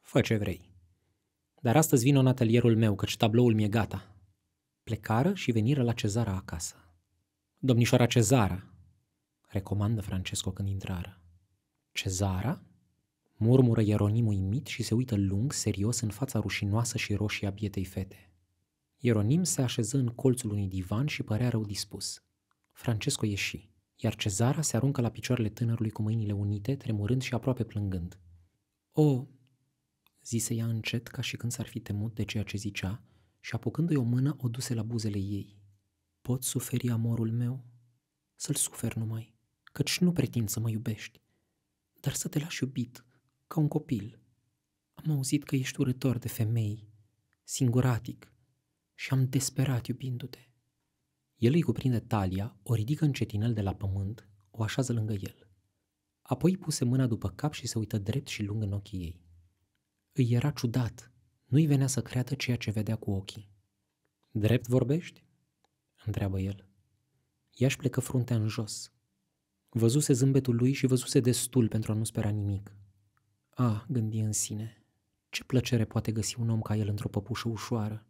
Fă ce vrei. Dar astăzi vin în atelierul meu, căci tabloul mi-e gata. Plecară și veniră la Cezara acasă. Domnișoara Cezara, recomandă Francesco când intrară. Cezara? Murmură Ieronim uimit și se uită lung, serios, în fața rușinoasă și roșie a bietei fete. Ieronim se așeză în colțul unui divan și părea rău dispus. Francesco ieși iar Cezara se aruncă la picioarele tânărului cu mâinile unite, tremurând și aproape plângând. O, zise ea încet, ca și când s-ar fi temut de ceea ce zicea, și apucându-i o mână, o duse la buzele ei. Pot suferi amorul meu? Să-l sufer numai, căci nu pretind să mă iubești, dar să te lași iubit, ca un copil. Am auzit că ești urător de femei, singuratic, și am desperat iubindu-te. El îi cuprinde talia, o ridică încetinel de la pământ, o așează lângă el. Apoi puse mâna după cap și se uită drept și lung în ochii ei. Îi era ciudat, nu-i venea să creadă ceea ce vedea cu ochii. Drept vorbești?" întreabă el. Ea își plecă fruntea în jos. Văzuse zâmbetul lui și văzuse destul pentru a nu spera nimic. A, gândi în sine, ce plăcere poate găsi un om ca el într-o păpușă ușoară,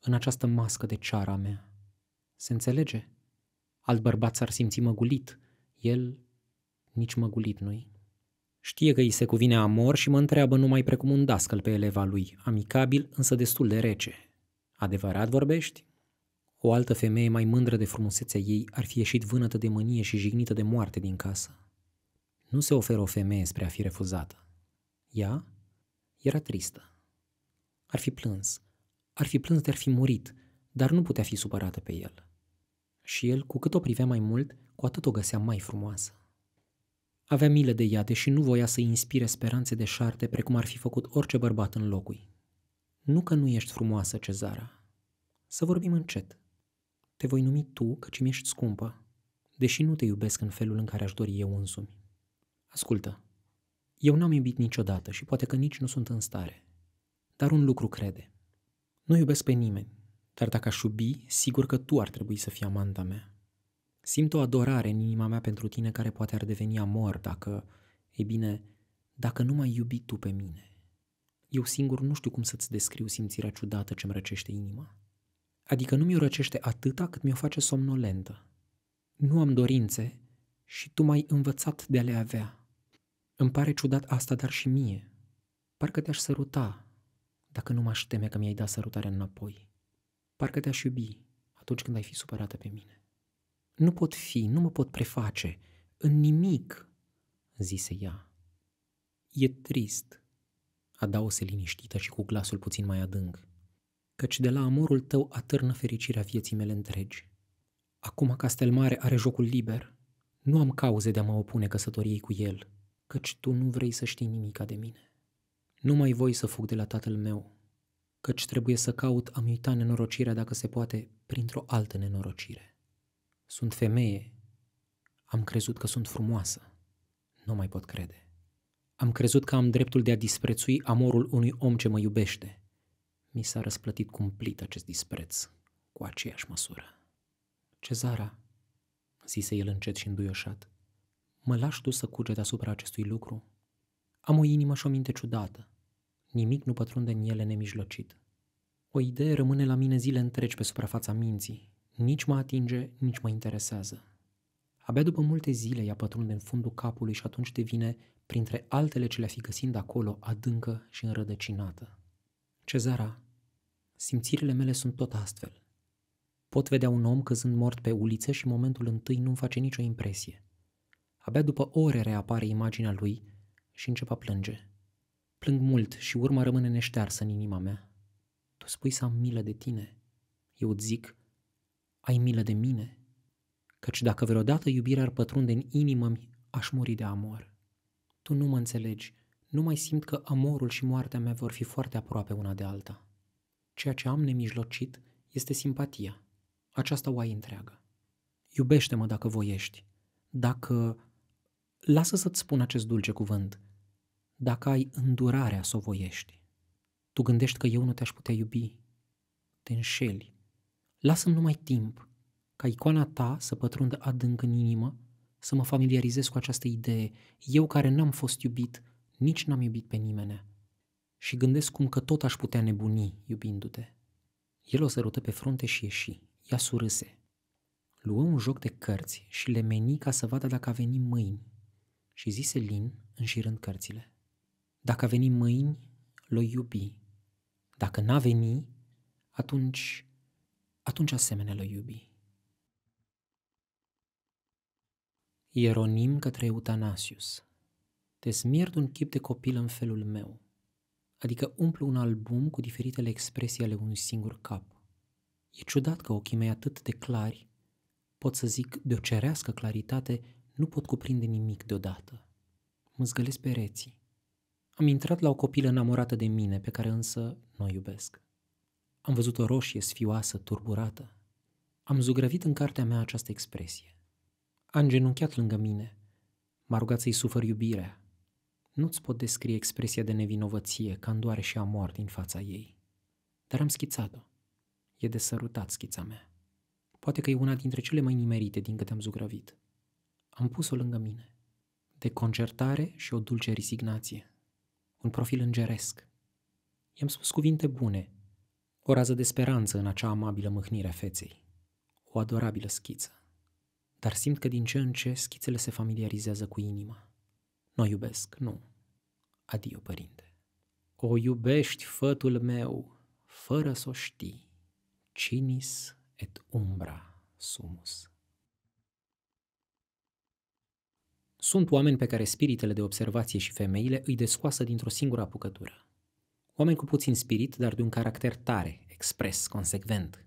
în această mască de ceara mea. Se înțelege. Alt bărbat s-ar simți măgulit. El nici măgulit nu Știe că îi se cuvine amor și mă întreabă numai precum un dascăl pe eleva lui, amicabil, însă destul de rece. Adevărat vorbești? O altă femeie mai mândră de frumusețea ei ar fi ieșit vânătă de mânie și jignită de moarte din casă. Nu se oferă o femeie spre a fi refuzată. Ea era tristă. Ar fi plâns. Ar fi plâns de ar fi murit, dar nu putea fi supărată pe el și el, cu cât o privea mai mult, cu atât o găsea mai frumoasă. Avea milă de ea, deși nu voia să inspire speranțe de șarte precum ar fi făcut orice bărbat în locui. Nu că nu ești frumoasă, Cezara. Să vorbim încet. Te voi numi tu, căci mi-ești scumpă, deși nu te iubesc în felul în care aș dori eu însumi. Ascultă, eu n-am iubit niciodată și poate că nici nu sunt în stare. Dar un lucru crede. Nu iubesc pe nimeni, dar dacă aș iubi, sigur că tu ar trebui să fii amanta mea. Simt o adorare în inima mea pentru tine care poate ar deveni amor dacă, e bine, dacă nu mai iubi tu pe mine. Eu singur nu știu cum să-ți descriu simțirea ciudată ce-mi răcește inima. Adică nu mi-o răcește atâta cât mi-o face somnolentă. Nu am dorințe și tu m-ai învățat de a le avea. Îmi pare ciudat asta, dar și mie. Parcă te-aș săruta, dacă nu m-aș teme că mi-ai dat sărutarea înapoi parcă te-aș iubi atunci când ai fi supărată pe mine. Nu pot fi, nu mă pot preface, în nimic, zise ea. E trist, adaose liniștită și cu glasul puțin mai adânc, căci de la amorul tău atârnă fericirea vieții mele întregi. Acum Castelmare are jocul liber, nu am cauze de a mă opune căsătoriei cu el, căci tu nu vrei să știi nimica de mine. Nu mai voi să fug de la tatăl meu, căci trebuie să caut a-mi uita nenorocirea dacă se poate printr-o altă nenorocire. Sunt femeie, am crezut că sunt frumoasă, nu mai pot crede. Am crezut că am dreptul de a disprețui amorul unui om ce mă iubește. Mi s-a răsplătit cumplit acest dispreț, cu aceeași măsură. Cezara, zise el încet și înduioșat, mă lași tu să cuget asupra acestui lucru? Am o inimă și o minte ciudată. Nimic nu pătrunde în ele nemijlocit. O idee rămâne la mine zile întregi pe suprafața minții. Nici mă atinge, nici mă interesează. Abia după multe zile ea pătrunde în fundul capului și atunci devine, printre altele ce le-a fi găsind acolo, adâncă și înrădăcinată. Cezara, simțirile mele sunt tot astfel. Pot vedea un om căzând mort pe uliță și momentul întâi nu-mi face nicio impresie. Abia după ore reapare imaginea lui și începe a plânge. Plâng mult și urma rămâne neștearsă în inima mea. Tu spui să am milă de tine. Eu îți zic, ai milă de mine. Căci dacă vreodată iubirea ar pătrunde în inimă-mi, aș muri de amor. Tu nu mă înțelegi, nu mai simt că amorul și moartea mea vor fi foarte aproape una de alta. Ceea ce am nemijlocit este simpatia. Aceasta o ai întreagă. Iubește-mă dacă voiești. Dacă... Lasă să-ți spun acest dulce cuvânt – dacă ai îndurarea să o voiești. Tu gândești că eu nu te-aș putea iubi. Te înșeli. Lasă-mi numai timp ca icoana ta să pătrundă adânc în inimă, să mă familiarizez cu această idee, eu care n-am fost iubit, nici n-am iubit pe nimeni. Și gândesc cum că tot aș putea nebuni iubindu-te. El o sărută pe frunte și ieși. Ea surâse. Luă un joc de cărți și le meni ca să vadă dacă a venit mâini și zise Lin, înșirând cărțile. Dacă a veni mâini, l-o iubi. Dacă n-a veni, atunci, atunci asemenea l-o iubi. Ieronim către Eutanasius. Te smird un chip de copil în felul meu, adică umplu un album cu diferitele expresii ale unui singur cap. E ciudat că ochii mei atât de clari, pot să zic de o cerească claritate, nu pot cuprinde nimic deodată. Mă zgălesc pereții. Am intrat la o copilă înamorată de mine, pe care însă nu o iubesc. Am văzut o roșie sfioasă, turburată. Am zugrăvit în cartea mea această expresie. A îngenunchiat lângă mine. M-a rugat să-i sufăr iubirea. Nu-ți pot descrie expresia de nevinovăție, doare și amor din fața ei. Dar am schițat-o. E de sărutat schița mea. Poate că e una dintre cele mai nimerite din câte am zugrăvit. Am pus-o lângă mine. De concertare și o dulce risignație un profil îngeresc. I-am spus cuvinte bune, o rază de speranță în acea amabilă mâhnire a feței, o adorabilă schiță. Dar simt că din ce în ce schițele se familiarizează cu inima. Nu iubesc, nu. Adio, părinte. O iubești, fătul meu, fără să o știi. Cinis et umbra sumus. Sunt oameni pe care spiritele de observație și femeile îi descoasă dintr-o singură apucătură. Oameni cu puțin spirit, dar de un caracter tare, expres, consecvent.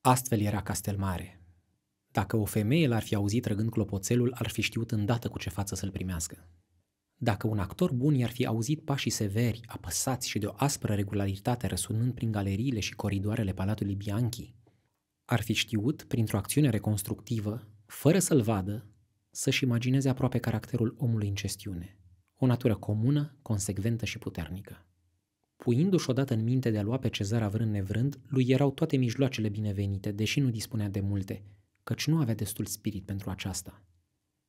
Astfel era Castelmare. Dacă o femeie l-ar fi auzit răgând clopoțelul, ar fi știut îndată cu ce față să-l primească. Dacă un actor bun i-ar fi auzit pașii severi, apăsați și de o aspră regularitate răsunând prin galeriile și coridoarele Palatului Bianchi, ar fi știut, printr-o acțiune reconstructivă, fără să-l vadă, să-și imagineze aproape caracterul omului în chestiune, o natură comună, consecventă și puternică. Puindu-și odată în minte de a lua pe cezar avrând nevrând, lui erau toate mijloacele binevenite, deși nu dispunea de multe, căci nu avea destul spirit pentru aceasta.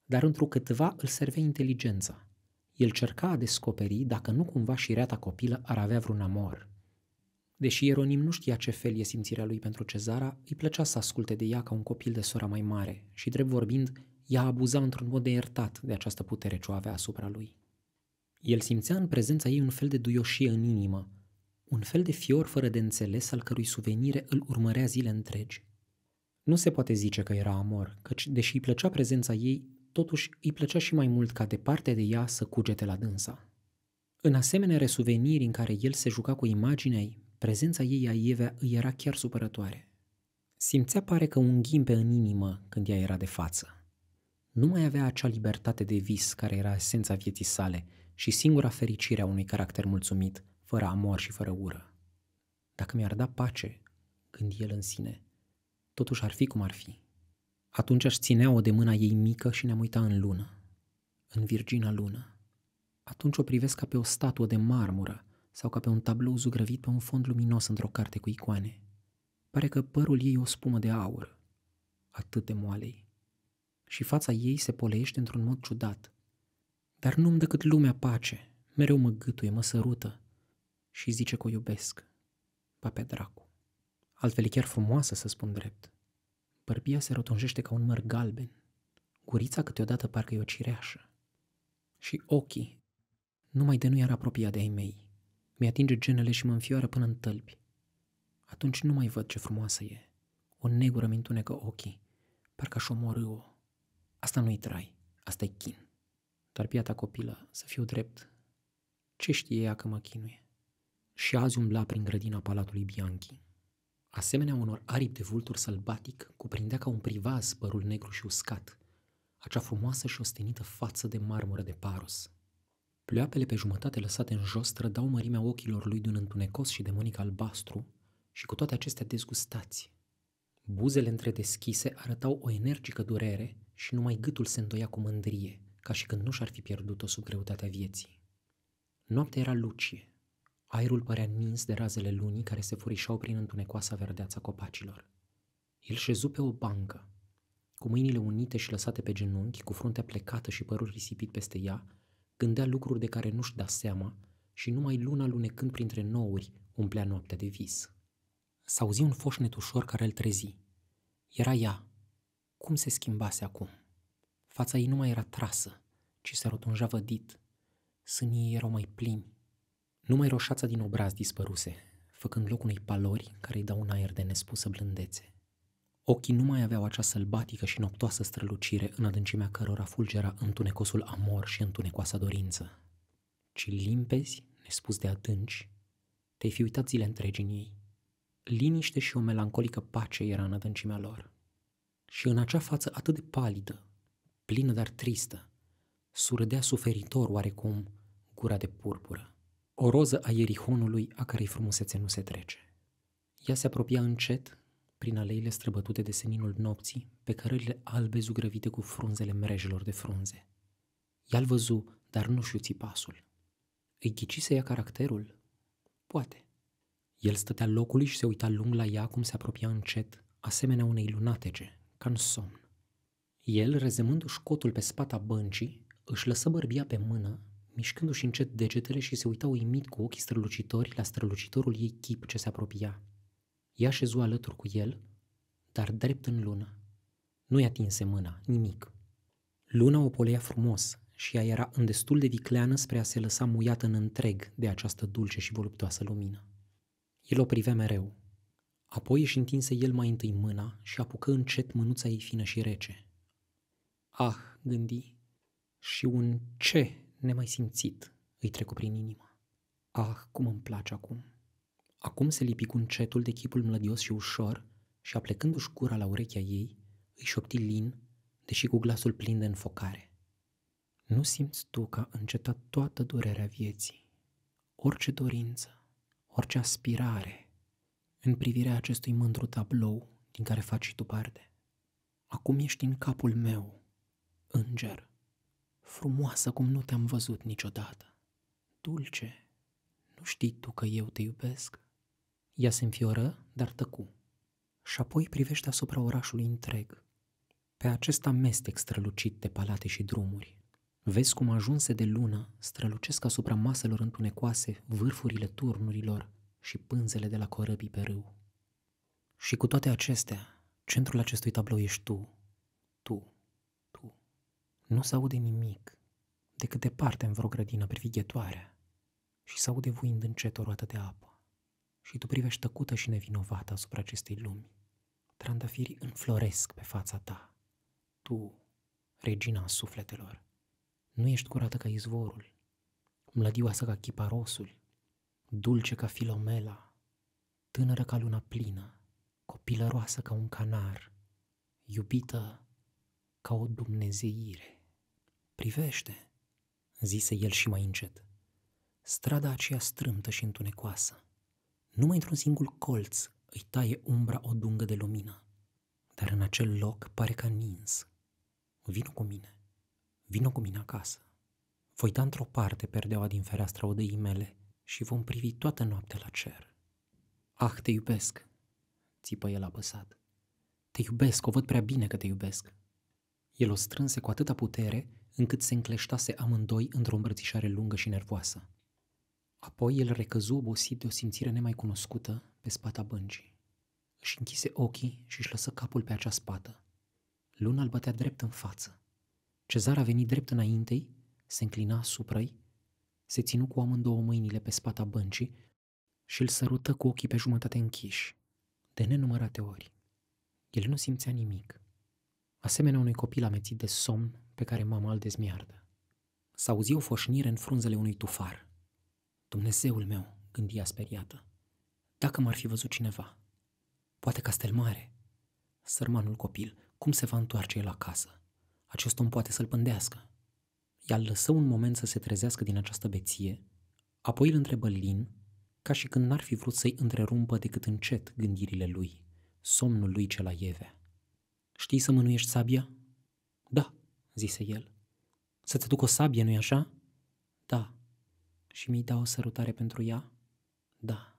Dar întrucâtva îl servea inteligența. El cerca a descoperi dacă nu cumva și reata copilă ar avea vreun amor. Deși Ieronim nu știa ce fel e simțirea lui pentru Cezara, îi plăcea să asculte de ea ca un copil de sora mai mare și, drept vorbind, ea abuza într-un mod de iertat de această putere ce o avea asupra lui. El simțea în prezența ei un fel de duioșie în inimă, un fel de fior fără de înțeles al cărui suvenire îl urmărea zile întregi. Nu se poate zice că era amor, căci, deși îi plăcea prezența ei, totuși îi plăcea și mai mult ca departe de ea să cugete la dânsa. În asemenea resuveniri în care el se juca cu imaginea ei, prezența ei a Ievea îi era chiar supărătoare. Simțea pare că un ghimpe în inimă când ea era de față nu mai avea acea libertate de vis care era esența vieții sale și singura fericire a unui caracter mulțumit, fără amor și fără ură. Dacă mi-ar da pace, gândi el în sine, totuși ar fi cum ar fi. Atunci aș ținea-o de mâna ei mică și ne-am uitat în lună, în virgina lună. Atunci o privesc ca pe o statuă de marmură sau ca pe un tablou zugrăvit pe un fond luminos într-o carte cu icoane. Pare că părul ei e o spumă de aur, atât de moalei și fața ei se poleiește într-un mod ciudat. Dar nu-mi dă cât lumea pace, mereu mă gâtuie, mă sărută și zice că o iubesc. Pa pe dracu. Altfel e chiar frumoasă, să spun drept. Bărbia se rotunjește ca un măr galben, gurița câteodată parcă e o cireașă. Și ochii, numai de nu era apropia de ai mei. Mi-atinge genele și mă înfioară până în tălpi. Atunci nu mai văd ce frumoasă e. O negură mi-ntunecă ochii, parcă aș omorâ-o. Asta nu-i trai, asta e chin. Dar piata copilă, să fiu drept, ce știe ea că mă chinuie? Și azi umbla prin grădina palatului Bianchi. Asemenea unor aripi de vultur sălbatic, cuprindea ca un privaz părul negru și uscat, acea frumoasă și ostenită față de marmură de paros. Pleoapele pe jumătate lăsate în jos trădau mărimea ochilor lui de un întunecos și demonic albastru și cu toate acestea dezgustați. Buzele întredeschise arătau o energică durere și numai gâtul se îndoia cu mândrie, ca și când nu și-ar fi pierdut-o sub greutatea vieții. Noaptea era lucie. Aerul părea nins de razele lunii care se furișau prin întunecoasa verdeața copacilor. El șezu pe o bancă. Cu mâinile unite și lăsate pe genunchi, cu fruntea plecată și părul risipit peste ea, gândea lucruri de care nu-și da seama și numai luna lunecând printre nouri umplea noaptea de vis. S-auzi un foșnet ușor care îl trezi. Era ea, cum se schimbase acum. Fața ei nu mai era trasă, ci se rotunja vădit. Sânii erau mai plini. Numai roșața din obraz dispăruse, făcând loc unei palori care îi dau un aer de nespusă blândețe. Ochii nu mai aveau acea sălbatică și noptoasă strălucire în adâncimea cărora fulgera întunecosul amor și întunecoasa dorință, ci limpezi, nespus de adânci, te-ai fi uitat zile întregi în ei. Liniște și o melancolică pace era în adâncimea lor. Și în acea față atât de palidă, plină dar tristă, surâdea suferitor oarecum gura de purpură. O roză a Ierihonului a cărei frumusețe nu se trece. Ea se apropia încet, prin aleile străbătute de seninul nopții, pe cărările albe zugrăvite cu frunzele mrejelor de frunze. Ea-l văzu, dar nu șiuți pasul. Îi ghicise ea caracterul? Poate. El stătea locului și se uita lung la ea cum se apropia încet, asemenea unei lunatece, ca în somn. El, rezemându-și cotul pe spata băncii, își lăsă bărbia pe mână, mișcându-și încet degetele și se uita uimit cu ochii strălucitori la strălucitorul ei chip ce se apropia. Ea șezu alături cu el, dar drept în lună. Nu-i atinse mâna, nimic. Luna o polea frumos și ea era îndestul de vicleană spre a se lăsa muiată în întreg de această dulce și voluptoasă lumină. El o privea mereu, Apoi își întinse el mai întâi mâna și apucă încet mânuța ei fină și rece. Ah, gândi, și un ce nemai simțit îi trecu prin inimă. Ah, cum îmi place acum! Acum se lipi cu încetul de chipul mlădios și ușor și aplecându-și cura la urechea ei, îi șopti lin, deși cu glasul plin de înfocare. Nu simți tu că a încetat toată durerea vieții, orice dorință, orice aspirare – în privirea acestui mândru tablou din care faci și tu parte. Acum ești în capul meu, înger, frumoasă cum nu te-am văzut niciodată. Dulce, nu știi tu că eu te iubesc? Ea se înfioră, dar tăcu. Și apoi privește asupra orașului întreg, pe acest amestec strălucit de palate și drumuri. Vezi cum ajunse de lună strălucesc asupra maselor întunecoase vârfurile turnurilor, și pânzele de la corăbii pe râu. Și cu toate acestea, centrul acestui tablou ești tu, tu, tu. Nu se aude nimic, decât departe în vreo grădină privighetoare și se aude vuind încet o roată de apă. Și tu privești tăcută și nevinovată asupra acestei lumi. Trandafirii înfloresc pe fața ta. Tu, regina sufletelor, nu ești curată ca izvorul, mlădioasă ca chiparosul, dulce ca Filomela, tânără ca luna plină, copilăroasă ca un canar, iubită ca o dumnezeire. Privește, zise el și mai încet, strada aceea strâmtă și întunecoasă. Numai într-un singur colț îi taie umbra o dungă de lumină, dar în acel loc pare ca nins. Vino cu mine, vino cu mine acasă. Voi da într-o parte perdeaua din fereastra odăii mele și vom privi toată noaptea la cer. Ah, te iubesc, țipă el apăsat. Te iubesc, o văd prea bine că te iubesc. El o strânse cu atâta putere încât se încleștase amândoi într-o îmbrățișare lungă și nervoasă. Apoi el recăzu obosit de o simțire nemai cunoscută pe spata băncii. Își închise ochii și își lăsă capul pe acea spată. Luna îl bătea drept în față. Cezar a venit drept înaintei, se înclina asupra ei se ținu cu amândouă mâinile pe spata băncii și îl sărută cu ochii pe jumătate închiși, de nenumărate ori. El nu simțea nimic, asemenea unui copil amețit de somn pe care mama îl dezmiardă. S-auzi o foșnire în frunzele unui tufar. Dumnezeul meu, gândia speriată. Dacă m-ar fi văzut cineva. Poate castel mare, Sărmanul copil, cum se va întoarce el acasă? Acest om poate să-l pândească i Ea lăsă un moment să se trezească din această beție, apoi îl întrebă Lin, ca și când n-ar fi vrut să-i întrerumpă decât încet gândirile lui, somnul lui cel aievea. Știi să mânuiești sabia?" Da," zise el. Să-ți duc o sabie, nu-i așa?" Da." Și mi-i da o sărutare pentru ea?" Da."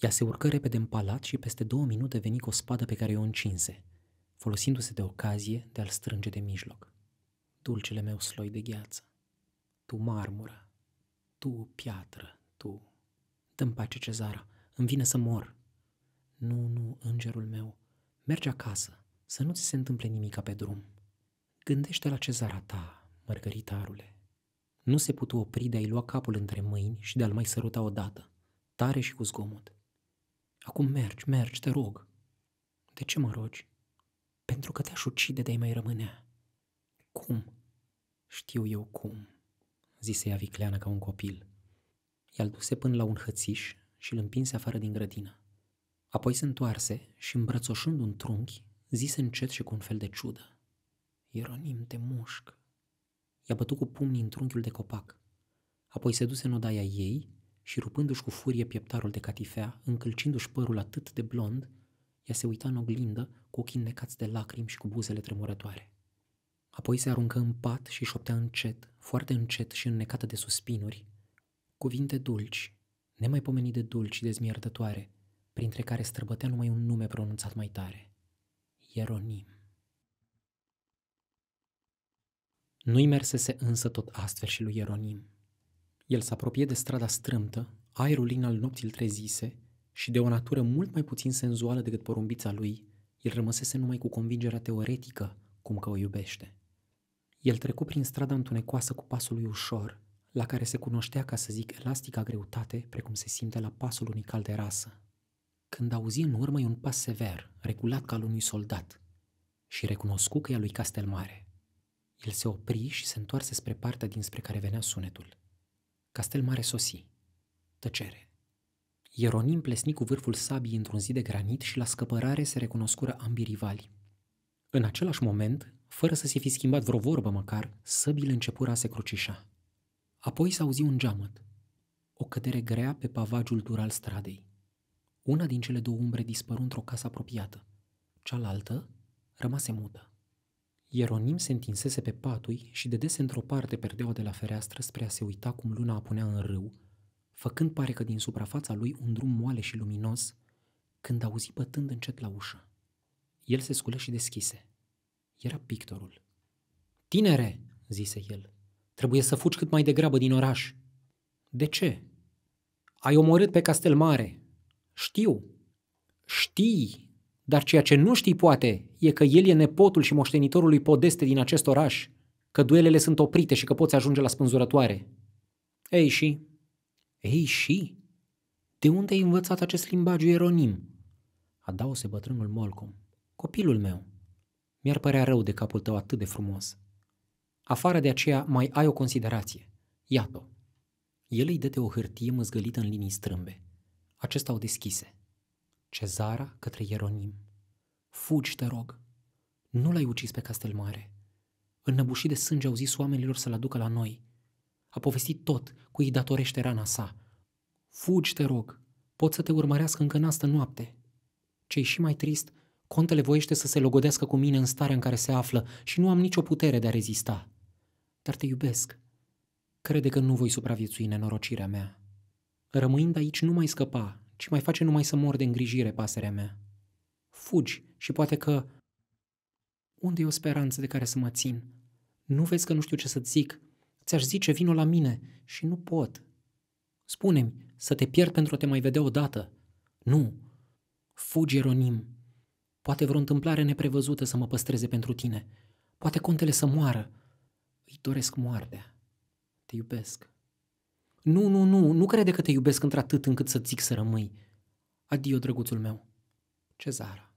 Ea se urcă repede în palat și peste două minute veni cu o spadă pe care o încinse, folosindu-se de ocazie de a-l strânge de mijloc dulcele meu sloi de gheață, tu marmură, tu piatră, tu. Dă-mi pace, cezara, îmi vine să mor. Nu, nu, îngerul meu, merge acasă, să nu ți se întâmple nimica pe drum. Gândește la cezara ta, mărgăritarule. Nu se putu opri de a-i lua capul între mâini și de a-l mai săruta odată, tare și cu zgomot. Acum mergi, mergi, te rog. De ce mă rogi? Pentru că te-aș ucide de-ai mai rămânea. Cum? Știu eu cum, zise ea vicleană ca un copil. I-al duse până la un hățiș și îl împinse afară din grădină. Apoi se întoarse și, îmbrățoșând un trunchi, zise încet și cu un fel de ciudă. Ieronim, te mușc. I-a bătut cu pumnii în trunchiul de copac. Apoi se duse în odaia ei și, rupându-și cu furie pieptarul de catifea, încălcindu-și părul atât de blond, ea se uita în oglindă, cu ochii necați de lacrimi și cu buzele tremurătoare. Apoi se aruncă în pat și șoptea încet, foarte încet și înnecată de suspinuri, cuvinte dulci, nemaipomenit de dulci și dezmierdătoare, printre care străbătea numai un nume pronunțat mai tare. Ieronim. Nu-i mersese însă tot astfel și lui Ieronim. El se apropie de strada strâmtă, aerul lin al nopții îl trezise și de o natură mult mai puțin senzuală decât porumbița lui, el rămăsese numai cu convingerea teoretică cum că o iubește. El trecu prin strada întunecoasă cu pasul lui ușor, la care se cunoștea, ca să zic, elastica greutate, precum se simte la pasul unui cal de rasă. Când auzi în urmă un pas sever, regulat ca al unui soldat, și recunoscu că e a lui Castelmare. El se opri și se întoarse spre partea dinspre care venea sunetul. Castelmare sosi. Tăcere. Ieronim plesni cu vârful sabii într-un zid de granit și la scăpărare se recunoscură ambii rivali. În același moment, fără să se fi schimbat vreo vorbă măcar, săbile începura să se crucișa. Apoi s auzit un geamăt. O cădere grea pe pavajul dur al stradei. Una din cele două umbre dispăru într-o casă apropiată. Cealaltă rămase mută. Ieronim se întinsese pe patui și dădese într-o parte perdeaua de la fereastră spre a se uita cum luna apunea în râu, făcând pare că din suprafața lui un drum moale și luminos, când auzi bătând încet la ușă. El se sculă și deschise. Era pictorul. Tinere, zise el, trebuie să fugi cât mai degrabă din oraș. De ce? Ai omorât pe castel mare. Știu. Știi, dar ceea ce nu știi poate e că el e nepotul și moștenitorul lui Podeste din acest oraș, că duelele sunt oprite și că poți ajunge la spânzurătoare. Ei și? Ei și? De unde ai învățat acest limbaj eronim? Adause bătrânul Molcom. Copilul meu, mi-ar părea rău de capul tău atât de frumos. Afară de aceea mai ai o considerație. Iată. El îi dăte o hârtie măzgălită în linii strâmbe. Acesta o deschise. Cezara către Ieronim. Fugi, te rog. Nu l-ai ucis pe castel mare. Înnăbușit de sânge au zis oamenilor să-l aducă la noi. A povestit tot, cu îi datorește rana sa. Fugi, te rog. Pot să te urmărească încă în astă noapte. Ce-i și mai trist, Contele voiește să se logodească cu mine în starea în care se află și nu am nicio putere de a rezista. Dar te iubesc. Crede că nu voi supraviețui nenorocirea mea. Rămâind aici nu mai scăpa, ci mai face numai să mor de îngrijire pasărea mea. Fugi și poate că... Unde e o speranță de care să mă țin? Nu vezi că nu știu ce să-ți zic? Ți-aș zice, vino la mine și nu pot. Spune-mi să te pierd pentru a te mai vedea odată. Nu. Fugi, Eronim, Poate vreo întâmplare neprevăzută să mă păstreze pentru tine. Poate contele să moară. Îi doresc moartea. Te iubesc. Nu, nu, nu, nu crede că te iubesc într-atât încât să zic să rămâi. Adio, drăguțul meu. Cezara.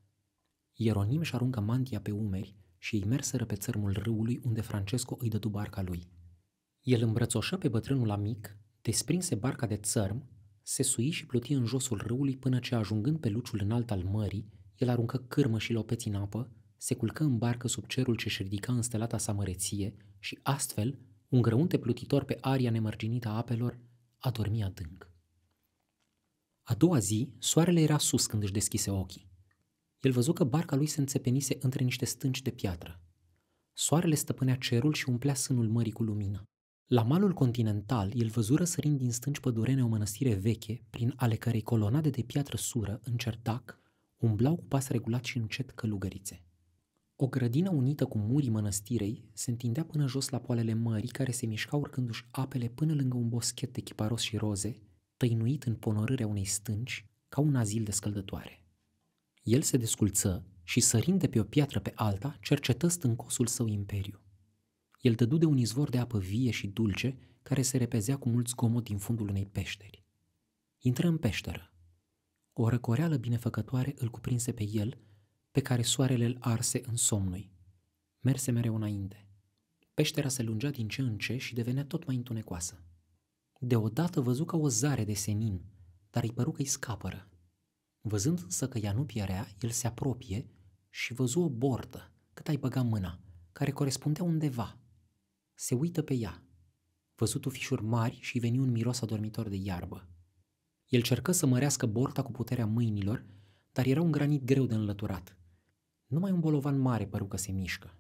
Ieronim își aruncă mantia pe umeri și îi merseră pe țărmul râului unde Francesco îi dădu barca lui. El îmbrățoșă pe bătrânul amic, desprinse barca de țărm, se sui și pluti în josul râului până ce, ajungând pe luciul înalt al mării, el aruncă cârmă și lopeți în apă, se culcă în barcă sub cerul ce își ridica în stelata sa măreție și astfel, un grăunte plutitor pe aria nemărginită a apelor, a dormit adânc. A doua zi, soarele era sus când își deschise ochii. El văzu că barca lui se înțepenise între niște stânci de piatră. Soarele stăpânea cerul și umplea sânul mării cu lumină. La malul continental, el văzu răsărind din stânci pădurene o mănăstire veche, prin ale cărei colonade de piatră sură, în cerdac, umblau cu pas regulat și încet călugărițe. O grădină unită cu murii mănăstirei se întindea până jos la poalele mării care se mișcau urcându-și apele până lângă un boschet de chiparos și roze, tăinuit în ponorârea unei stânci, ca un azil de scăldătoare. El se desculță și sărind de pe o piatră pe alta, cercetă stâncosul său imperiu. El dădu de un izvor de apă vie și dulce care se repezea cu mult zgomot din fundul unei peșteri. Intră în peșteră. O răcoreală binefăcătoare îl cuprinse pe el, pe care soarele îl arse în somnui. Merse mereu înainte. Peștera se lungea din ce în ce și devenea tot mai întunecoasă. Deodată văzu ca o zare de senin, dar îi păru că-i scapără. Văzând însă că ea nu pierea, el se apropie și văzu o bordă cât ai băga mâna, care corespundea undeva. Se uită pe ea. Văzut ufișuri mari și veni un miros adormitor de iarbă. El cercă să mărească borta cu puterea mâinilor, dar era un granit greu de înlăturat. Numai un bolovan mare păru că se mișcă.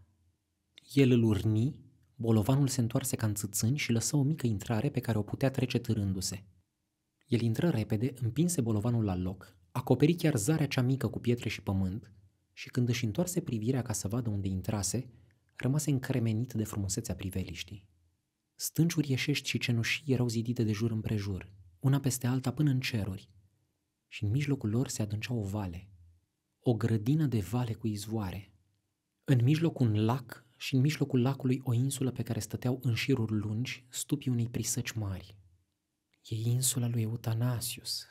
El îl urni, bolovanul se întoarse ca în și lăsă o mică intrare pe care o putea trece târându-se. El intră repede, împinse bolovanul la loc, acoperi chiar zarea cea mică cu pietre și pământ și când își întoarse privirea ca să vadă unde intrase, rămase încremenit de frumusețea priveliștii. Stânciuri ieșești și cenușii erau zidite de jur împrejur – una peste alta până în ceruri, și în mijlocul lor se adâncea o vale, o grădină de vale cu izvoare. În mijloc un lac și în mijlocul lacului o insulă pe care stăteau în șiruri lungi stupii unei prisăci mari. E insula lui Eutanasius,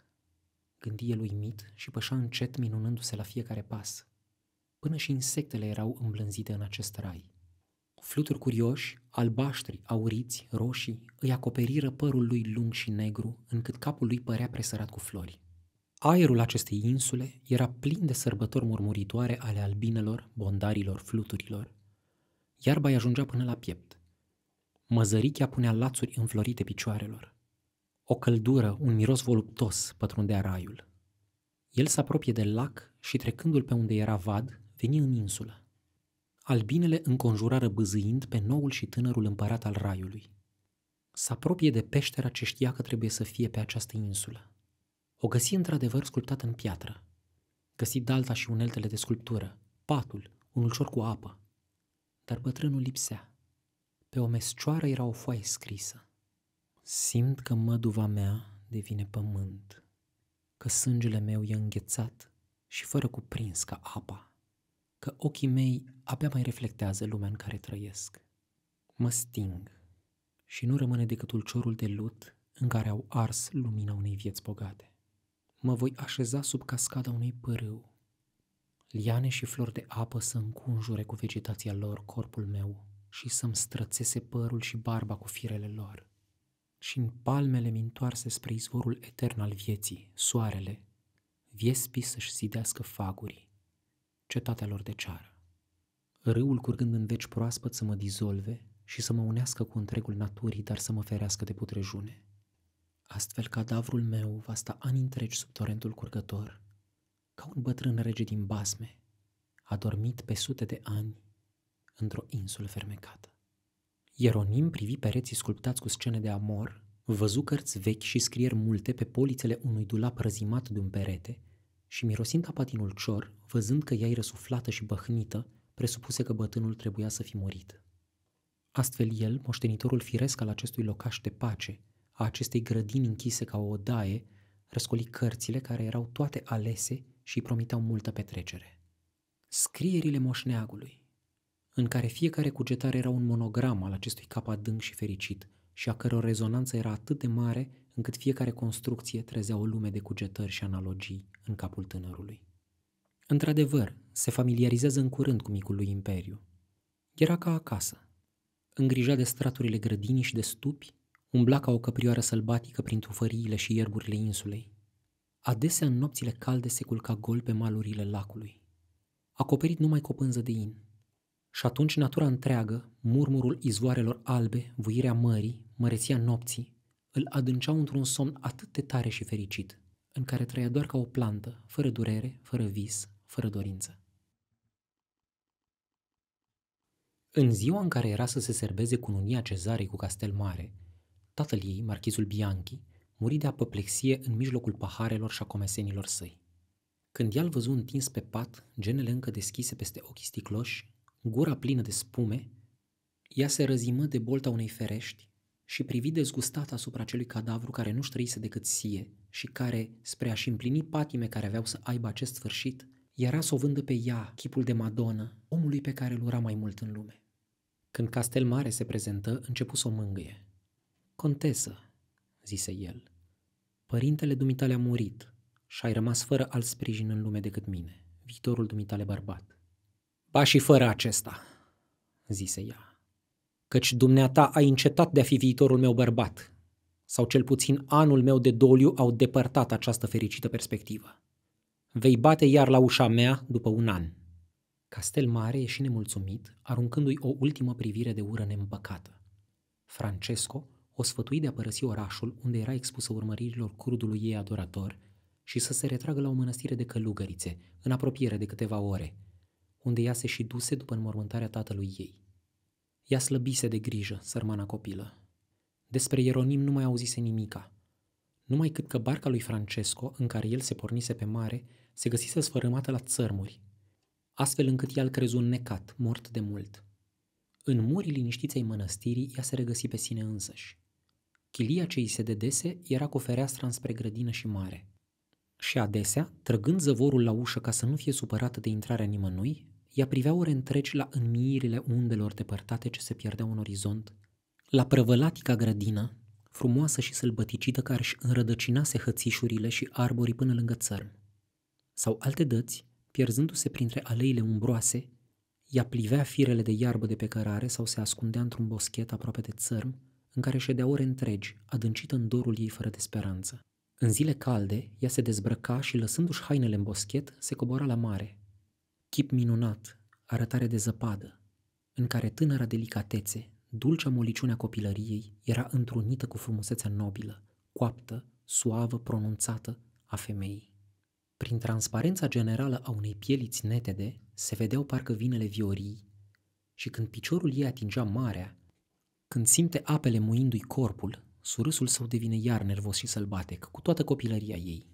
gândi el uimit și pășa încet minunându-se la fiecare pas. Până și insectele erau îmblânzite în acest rai. Fluturi curioși, albaștri, auriți, roșii, îi acoperiră părul lui lung și negru, încât capul lui părea presărat cu flori. Aerul acestei insule era plin de sărbători murmuritoare ale albinelor, bondarilor, fluturilor. Iarba îi ajungea până la piept. Măzărichea punea lațuri înflorite picioarelor. O căldură, un miros voluptos pătrundea raiul. El se apropie de lac și trecându-l pe unde era vad, veni în insulă. Albinele înconjurară băzâind pe noul și tânărul împărat al raiului. S-apropie de peștera ce știa că trebuie să fie pe această insulă. O găsi într-adevăr sculptată în piatră. Găsi dalta și uneltele de sculptură, patul, un ulcior cu apă. Dar bătrânul lipsea. Pe o mescioară era o foaie scrisă. Simt că măduva mea devine pământ, că sângele meu e înghețat și fără cuprins ca apa că ochii mei abia mai reflectează lumea în care trăiesc. Mă sting și nu rămâne decât ulciorul de lut în care au ars lumina unei vieți bogate. Mă voi așeza sub cascada unui pârâu. Liane și flori de apă să încunjure cu vegetația lor corpul meu și să-mi strățese părul și barba cu firele lor. Și în palmele mintoarse spre izvorul etern al vieții, soarele, viespi să-și sidească fagurii cetatea lor de ceară. Râul curgând în veci proaspăt să mă dizolve și să mă unească cu întregul naturii, dar să mă ferească de putrejune. Astfel cadavrul meu va sta ani întregi sub torentul curgător, ca un bătrân rege din basme, adormit pe sute de ani într-o insulă fermecată. Ieronim privi pereții sculptați cu scene de amor, văzu cărți vechi și scrieri multe pe polițele unui dulap răzimat de un perete și mirosind a patinul cior, văzând că ea e răsuflată și băhnită, presupuse că bătânul trebuia să fi murit. Astfel el, moștenitorul firesc al acestui locaș de pace, a acestei grădini închise ca o odaie, răscoli cărțile care erau toate alese și îi promiteau multă petrecere. Scrierile moșneagului, în care fiecare cugetare era un monogram al acestui cap adânc și fericit – și a căror rezonanță era atât de mare încât fiecare construcție trezea o lume de cugetări și analogii în capul tânărului. Într-adevăr, se familiarizează în curând cu micul lui imperiu. Era ca acasă. Îngrija de straturile grădinii și de stupi, umbla ca o căprioară sălbatică prin tufăriile și ierburile insulei. Adesea în nopțile calde se culca gol pe malurile lacului, acoperit numai cu o pânză de in. Și atunci natura întreagă, murmurul izvoarelor albe, vuirea mării, măreția nopții, îl adânceau într-un somn atât de tare și fericit, în care trăia doar ca o plantă, fără durere, fără vis, fără dorință. În ziua în care era să se serbeze unia cezarei cu Castel Mare, tatăl ei, marchizul Bianchi, muri de apoplexie în mijlocul paharelor și a comesenilor săi. Când i i-al văzut întins pe pat, genele încă deschise peste ochii sticloși, gura plină de spume, ea se răzimă de bolta unei ferești și privi dezgustat asupra acelui cadavru care nu-și trăise decât sie și care, spre a-și împlini patime care aveau să aibă acest sfârșit, era să o vândă pe ea, chipul de Madonă, omului pe care îl ura mai mult în lume. Când mare se prezentă, începu să o mângâie. Contesă, zise el, părintele dumitale a murit și ai rămas fără alt sprijin în lume decât mine, viitorul dumitale bărbat. Ba și fără acesta, zise ea căci dumneata a încetat de a fi viitorul meu bărbat, sau cel puțin anul meu de doliu au depărtat această fericită perspectivă. Vei bate iar la ușa mea după un an. Castel Mare ieși nemulțumit, aruncându-i o ultimă privire de ură neîmpăcată. Francesco o sfătui de a părăsi orașul unde era expusă urmăririlor crudului ei adorator și să se retragă la o mănăstire de călugărițe, în apropiere de câteva ore, unde ea se și duse după înmormântarea tatălui ei. Ea slăbise de grijă, sărmana copilă. Despre Ieronim nu mai auzise nimica. Numai cât că barca lui Francesco, în care el se pornise pe mare, se găsise sfărâmată la țărmuri, astfel încât îl crezu necat, mort de mult. În murii liniștiței mănăstirii, ea se regăsi pe sine însăși. Chilia ce îi se dedese era cu fereastra înspre grădină și mare. Și adesea, trăgând zăvorul la ușă ca să nu fie supărată de intrarea nimănui, ea privea ore întregi la înmiirile undelor depărtate ce se pierdeau în orizont, la prăvălatica grădină, frumoasă și sălbăticită care își înrădăcinase hățișurile și arborii până lângă țărm. Sau alte dăți, pierzându-se printre aleile umbroase, ea plivea firele de iarbă de pe cărare sau se ascundea într-un boschet aproape de țărm, în care ședea ore întregi, adâncită în dorul ei fără de speranță. În zile calde, ea se dezbrăca și, lăsându-și hainele în boschet, se cobora la mare, Chip minunat, arătare de zăpadă, în care tânăra delicatețe, dulcea moliciunea copilăriei, era întrunită cu frumusețea nobilă, coaptă, suavă, pronunțată a femeii. Prin transparența generală a unei pieliți netede se vedeau parcă vinele viorii și când piciorul ei atingea marea, când simte apele muindu-i corpul, surâsul său devine iar nervos și sălbatec, cu toată copilăria ei.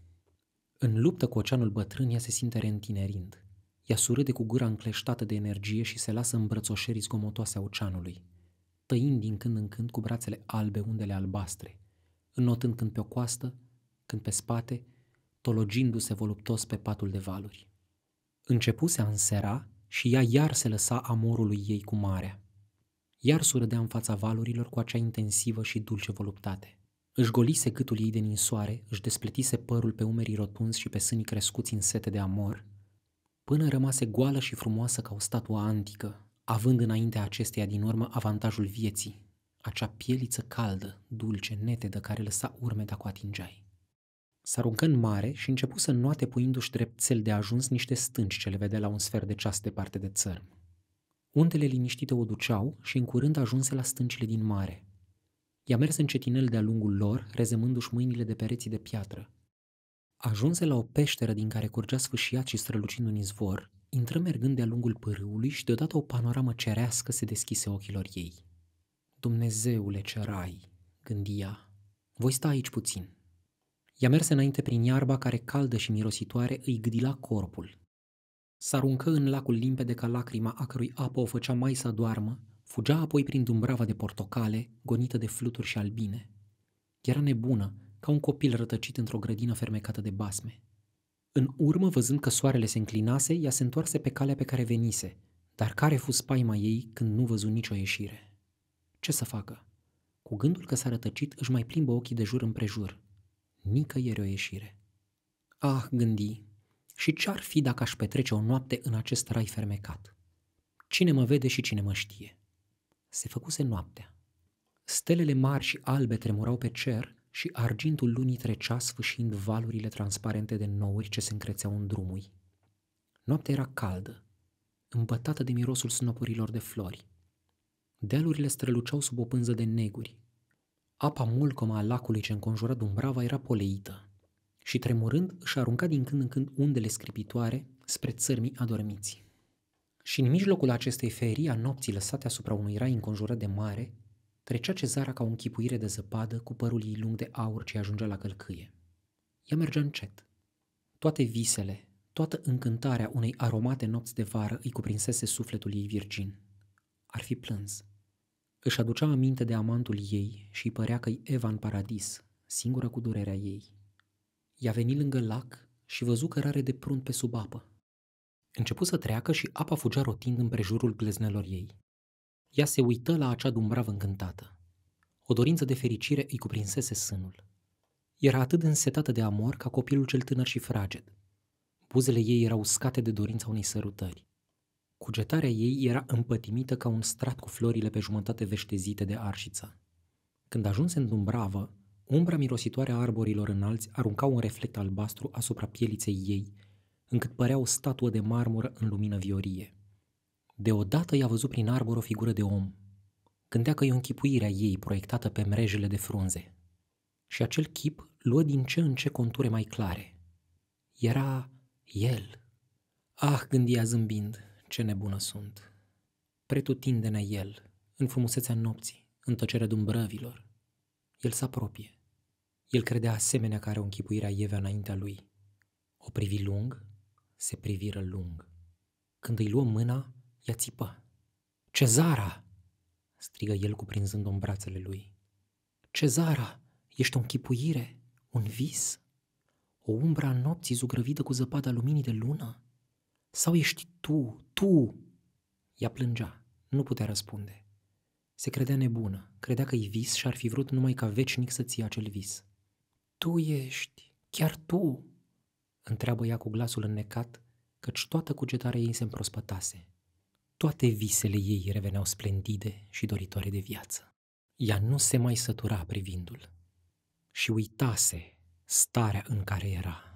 În luptă cu oceanul bătrân, ea se simte reîntinerind. Ea surâde cu gura încleștată de energie și se lasă îmbrățoșerii zgomotoase a oceanului, tăind din când în când cu brațele albe undele albastre, înnotând când pe o coastă, când pe spate, tologindu-se voluptos pe patul de valuri. Începuse în sera și ea iar se lăsa amorului ei cu marea. Iar surâdea în fața valurilor cu acea intensivă și dulce voluptate. Își golise gâtul ei de ninsoare, își despletise părul pe umerii rotunzi și pe sânii crescuți în sete de amor, până rămase goală și frumoasă ca o statuă antică, având înaintea acesteia din urmă avantajul vieții, acea pieliță caldă, dulce, netedă, care lăsa urme dacă o atingeai. S-aruncă în mare și începu să noate puindu-și drepțel de ajuns niște stânci ce le vedea la un sfert de ceas departe de țărm. Untele liniștite o duceau și în curând ajunse la stâncile din mare. Ea mers încetinel de-a lungul lor, rezemându-și mâinile de pereții de piatră, Ajunse la o peșteră din care curgea sfâșiat și strălucind un izvor, intră mergând de-a lungul pârâului și deodată o panoramă cerească se deschise ochilor ei. Dumnezeule ce rai, gândia, voi sta aici puțin. Ea merse înainte prin iarba care, caldă și mirositoare, îi gâdila corpul. S-aruncă în lacul limpede ca lacrima a cărui apă o făcea mai să doarmă, fugea apoi prin dumbrava de portocale, gonită de fluturi și albine. Era nebună, ca un copil rătăcit într-o grădină fermecată de basme. În urmă, văzând că soarele se înclinase, ea se întoarse pe calea pe care venise, dar care fu spaima ei când nu văzu nicio ieșire? Ce să facă? Cu gândul că s-a rătăcit, își mai plimbă ochii de jur împrejur. Nicăieri o ieșire. Ah, gândi, și ce-ar fi dacă aș petrece o noapte în acest rai fermecat? Cine mă vede și cine mă știe? Se făcuse noaptea. Stelele mari și albe tremurau pe cer, și argintul lunii trecea sfâșind valurile transparente de nouri ce se încrețeau în drumuri. Noaptea era caldă, îmbătată de mirosul snopurilor de flori. Dealurile străluceau sub o pânză de neguri. Apa mulcoma a lacului ce înconjura Dumbrava era poleită și tremurând își arunca din când în când undele scripitoare spre țărmii adormiți. Și în mijlocul acestei ferii a nopții lăsate asupra unui rai înconjurat de mare, Trecea cezara ca o închipuire de zăpadă cu părul ei lung de aur ce ajungea la călcâie. Ea mergea încet. Toate visele, toată încântarea unei aromate nopți de vară îi cuprinsese sufletul ei virgin. Ar fi plâns. Își aducea aminte de amantul ei și îi părea că-i Eva în paradis, singură cu durerea ei. Ea veni lângă lac și văzu cărare de prunt pe sub apă. Începu să treacă și apa fugea rotind în gleznelor ei. Ea se uită la acea dumbravă încântată. O dorință de fericire îi cuprinsese sânul. Era atât de însetată de amor ca copilul cel tânăr și fraged. Buzele ei erau uscate de dorința unei sărutări. Cugetarea ei era împătimită ca un strat cu florile pe jumătate veștezite de arșiță. Când ajunse în dumbravă, umbra mirositoare a arborilor înalți arunca un reflect albastru asupra pieliței ei, încât părea o statuă de marmură în lumină viorie. Deodată i-a văzut prin arbor o figură de om. Gândea că e o închipuire a ei proiectată pe mrejele de frunze. Și acel chip luă din ce în ce conture mai clare. Era el. Ah, gândia zâmbind, ce nebună sunt. Pretutindene el, în frumusețea nopții, în tăcerea dumbrăvilor. El se apropie. El credea asemenea că are o închipuire a Ievea înaintea lui. O privi lung, se priviră lung. Când îi luă mâna, ea țipă. Cezara! strigă el cuprinzând-o în brațele lui. Cezara, ești o închipuire, un vis, o umbra a nopții zugrăvită cu zăpada luminii de lună? Sau ești tu, tu? Ea plângea, nu putea răspunde. Se credea nebună, credea că-i vis și ar fi vrut numai ca veșnic să ții acel vis. Tu ești, chiar tu? Întreabă ea cu glasul înnecat, căci toată cugetarea ei se împrospătase toate visele ei reveneau splendide și doritoare de viață. Ea nu se mai sătura privindul și uitase starea în care era.